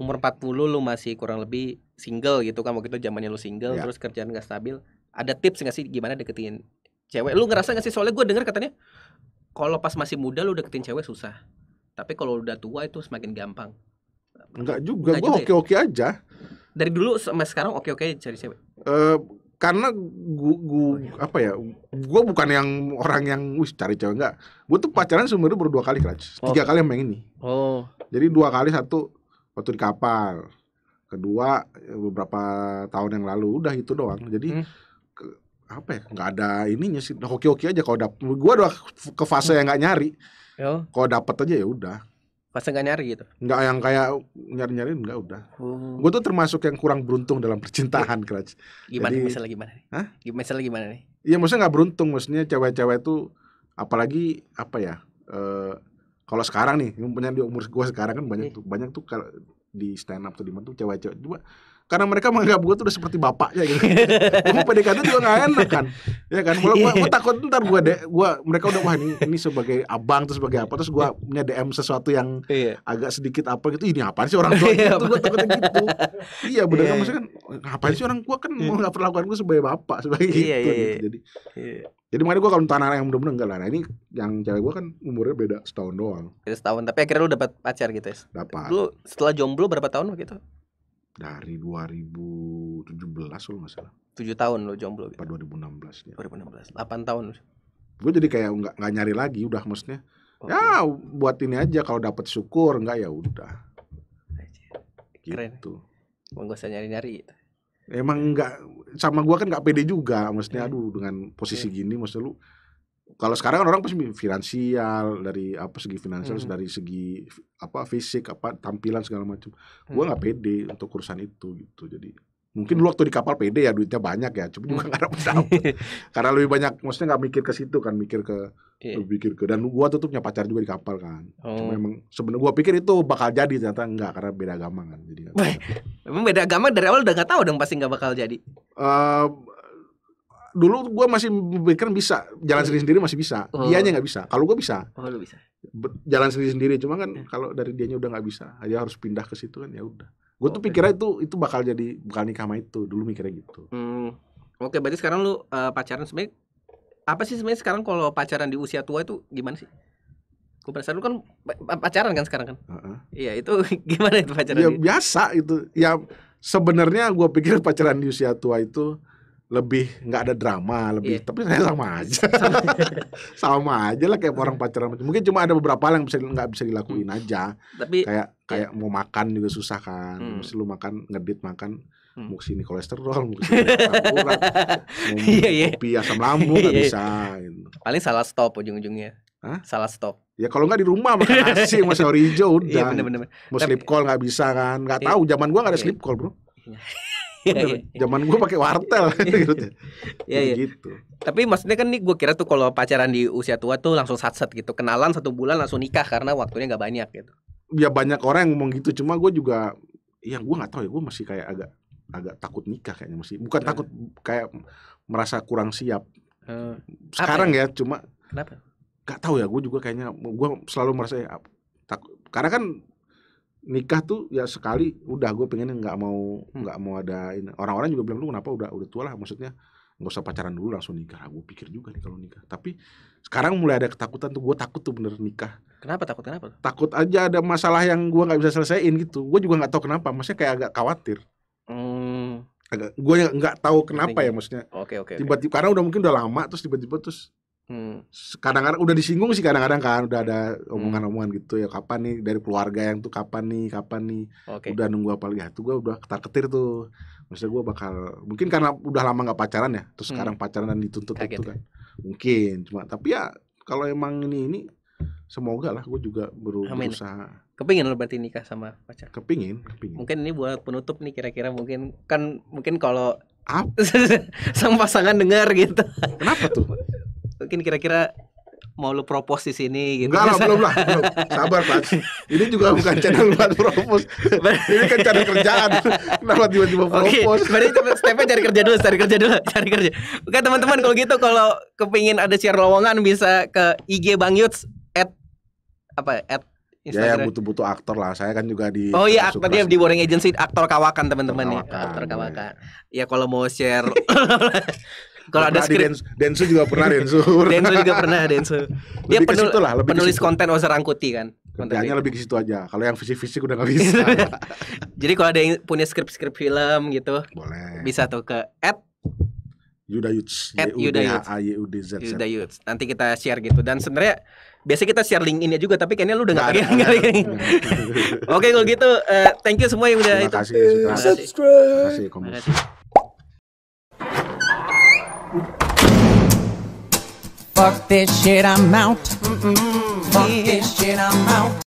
umur 40 lu masih kurang lebih single gitu kan waktu itu zamannya lu single ya. terus kerjaan gak stabil. Ada tips gak sih gimana deketin cewek? Lu ngerasa gak sih soalnya gue denger katanya kalau pas masih muda lu deketin cewek susah. Tapi kalau udah tua itu semakin gampang Enggak juga, gue ya? oke-oke aja. Dari dulu sampai sekarang oke-oke cari cewek. Uh, karena gua, gua oh, iya. apa ya gua bukan yang orang yang wis cari cewek enggak gua tuh pacaran seumur baru dua kali keraj tiga oh. kali sama yang ini oh jadi dua kali satu waktu di kapal kedua ya, beberapa tahun yang lalu udah itu doang jadi hmm. ke, apa ya nggak ada ininya sih hoki hoki aja kalau dapet gua udah ke fase hmm. yang nggak nyari kalau dapet aja ya udah pas nggak nyari gitu nggak yang kayak nyari nyari nggak udah hmm. Oh. gue tuh termasuk yang kurang beruntung dalam percintaan kira gimana Jadi, misalnya gimana nih? Hah? misalnya gimana nih iya maksudnya nggak beruntung maksudnya cewek-cewek tuh apalagi apa ya uh, kalau sekarang nih yang punya di umur gue sekarang kan banyak iya. tuh banyak tuh kalau di stand up tuh di mana tuh cewek-cewek juga -cewek, karena mereka menganggap gue tuh udah seperti bapaknya gitu. Kamu mau PDKT juga gak enak kan, ya kan. Kalau gue, takut ntar gue, de, gue mereka udah wah ini, ini sebagai abang terus sebagai apa terus gue punya DM sesuatu yang iya. agak sedikit apa gitu. Ini apa sih orang tua iya, gitu? Gue takutnya gitu. iya bener kan iya. maksudnya kan ngapain sih orang tua kan mau nggak perlakuan gue sebagai bapak sebagai gitu, gitu. Jadi, jadi makanya gue kalau tanah yang bener-bener enggak lah. Nah, ini yang cewek gue kan umurnya beda setahun doang. Beda setahun. Tapi akhirnya lu dapat pacar gitu ya. Dapat. Lu setelah jomblo berapa tahun begitu? dari 2017 kalau nggak salah. Tujuh tahun lo jomblo gitu. 2016 ya. 2016. 8 tahun. Gue jadi kayak nggak nggak nyari lagi udah maksudnya. Oh, ya buat ini aja kalau dapat syukur nggak ya udah. Ya. Gitu. Emang gak usah nyari-nyari gitu. Emang nggak sama gue kan nggak pede juga maksudnya yeah. Hmm. aduh dengan posisi yeah. gini maksud lu kalau sekarang kan orang pasti finansial dari apa segi finansial hmm. dari segi apa fisik apa tampilan segala macam hmm. gue nggak pede untuk urusan itu gitu jadi mungkin hmm. lu waktu di kapal pede ya duitnya banyak ya cuma juga hmm. nggak dapat karena lebih banyak maksudnya nggak mikir ke situ kan mikir ke yeah. Iya. mikir ke dan gua tuh punya pacar juga di kapal kan oh. cuma emang sebenarnya gua pikir itu bakal jadi ternyata enggak karena beda agama kan jadi emang beda agama dari awal udah nggak tahu dong pasti nggak bakal jadi uh, dulu gue masih berpikir bisa jalan hmm. sendiri sendiri masih bisa. Oh. nya nggak bisa. Kalau gue bisa. Oh, lu bisa. Jalan sendiri sendiri cuma kan hmm. kalau dari nya udah nggak bisa, dia harus pindah ke situ kan ya udah. Gue oh, tuh pikirnya itu itu bakal jadi bukan nikah sama itu. Dulu mikirnya gitu. Hmm. Oke, okay, berarti sekarang lu uh, pacaran sebenarnya apa sih sebenarnya sekarang kalau pacaran di usia tua itu gimana sih? Gue penasaran lu kan pacaran kan sekarang kan? Iya, uh-uh. itu gimana itu pacaran? Ya biasa itu. Ya sebenarnya gue pikir pacaran di usia tua itu lebih nggak ada drama lebih yeah. tapi saya sama aja sama aja lah kayak orang pacaran mungkin cuma ada beberapa hal yang bisa nggak bisa dilakuin hmm. aja tapi kayak iya. kayak yeah. mau makan juga susah kan hmm. mesti lu makan ngedit makan hmm. mau sini kolesterol mau sini urat mau yeah, yeah. kopi asam lambung nggak iya, iya. bisa gitu. paling salah stop ujung-ujungnya Hah? salah stop Ya kalau nggak di rumah makan nasi masih hijau udah. yeah, bener-bener. Mau Tapi, sleep call nggak bisa kan? Nggak yeah. tahu zaman gua nggak ada yeah. sleep call bro. Jaman iya, iya. Zaman gue pakai wartel iya, gitu. Iya, Gitu. Tapi maksudnya kan nih gue kira tuh kalau pacaran di usia tua tuh langsung satset gitu. Kenalan satu bulan langsung nikah karena waktunya nggak banyak gitu. Ya banyak orang yang ngomong gitu, cuma gue juga ya gue nggak tahu ya gue masih kayak agak agak takut nikah kayaknya masih. Bukan takut kayak merasa kurang siap. hmm. Sekarang ya? ya cuma Kenapa? Gak tahu ya, gue juga kayaknya gue selalu merasa ya, takut. Karena kan nikah tuh ya sekali udah gue pengen nggak mau hmm. nggak hmm. mau ada ini orang-orang juga bilang lu kenapa udah udah tua lah maksudnya nggak usah pacaran dulu langsung nikah gue pikir juga nih kalau nikah tapi sekarang mulai ada ketakutan tuh gue takut tuh bener nikah kenapa takut kenapa takut aja ada masalah yang gue nggak bisa selesaiin gitu gue juga nggak tahu kenapa maksudnya kayak agak khawatir hmm. agak gue nggak tahu kenapa ya maksudnya oke okay, oke okay, tiba-tiba okay. karena udah mungkin udah lama terus tiba-tiba terus Hmm. Kadang-kadang udah disinggung sih kadang-kadang kan udah ada hmm. omongan-omongan gitu ya kapan nih dari keluarga yang tuh kapan nih kapan nih okay. udah nunggu apa lagi ya, tuh gue udah ketar ketir tuh maksudnya gue bakal mungkin karena udah lama nggak pacaran ya terus hmm. sekarang pacaran dan dituntut Kaget itu ya? kan mungkin cuma tapi ya kalau emang ini ini semoga lah gue juga baru Amin. berusaha kepingin lo berarti nikah sama pacar kepingin kepingin mungkin ini buat penutup nih kira-kira mungkin kan mungkin kalau sang pasangan dengar gitu kenapa tuh mungkin kira-kira mau lu propose di sini gitu. Enggak lah, belum lah, belum. Sabar, Pak. Ini juga bukan channel buat propose. Ini kan cari kerjaan. Kenapa tiba-tiba propose? Okay. Berarti stepnya cari kerja dulu, cari kerja dulu, cari kerja. Oke, teman-teman, kalau gitu kalau kepingin ada share lowongan bisa ke IG Bang Yuts at apa ya, at ya, ya, Instagram. Ya, butuh-butuh aktor lah. Saya kan juga di Oh iya, aktor dia di Boring Agency aktor Kawakan, teman-teman nih. Aktor Kawakan. ya kalau mau share kalau ada script Densu, Densu juga pernah Densu. Densu juga pernah Densu. Dia lebih penul lah, lebih penulis konten Ozer Angkuti kan. Kerjanya lebih ke situ aja. Kalau yang fisik-fisik udah nggak bisa. Jadi kalau ada yang punya skrip-skrip film gitu, boleh. Bisa tuh ke at Yuda Yuts, Yuda Yuts, Yuda Yuts. Nanti kita share gitu. Dan sebenarnya biasa kita share link ini juga, tapi kayaknya lu udah nggak ada. Oke kalau gitu, uh, thank you semua yang udah Terima itu. Kasih, Terima kasih, subscribe. Terima kasih, Fuck this shit, I'm out. Mm -mm. Fuck yeah. this shit, I'm out.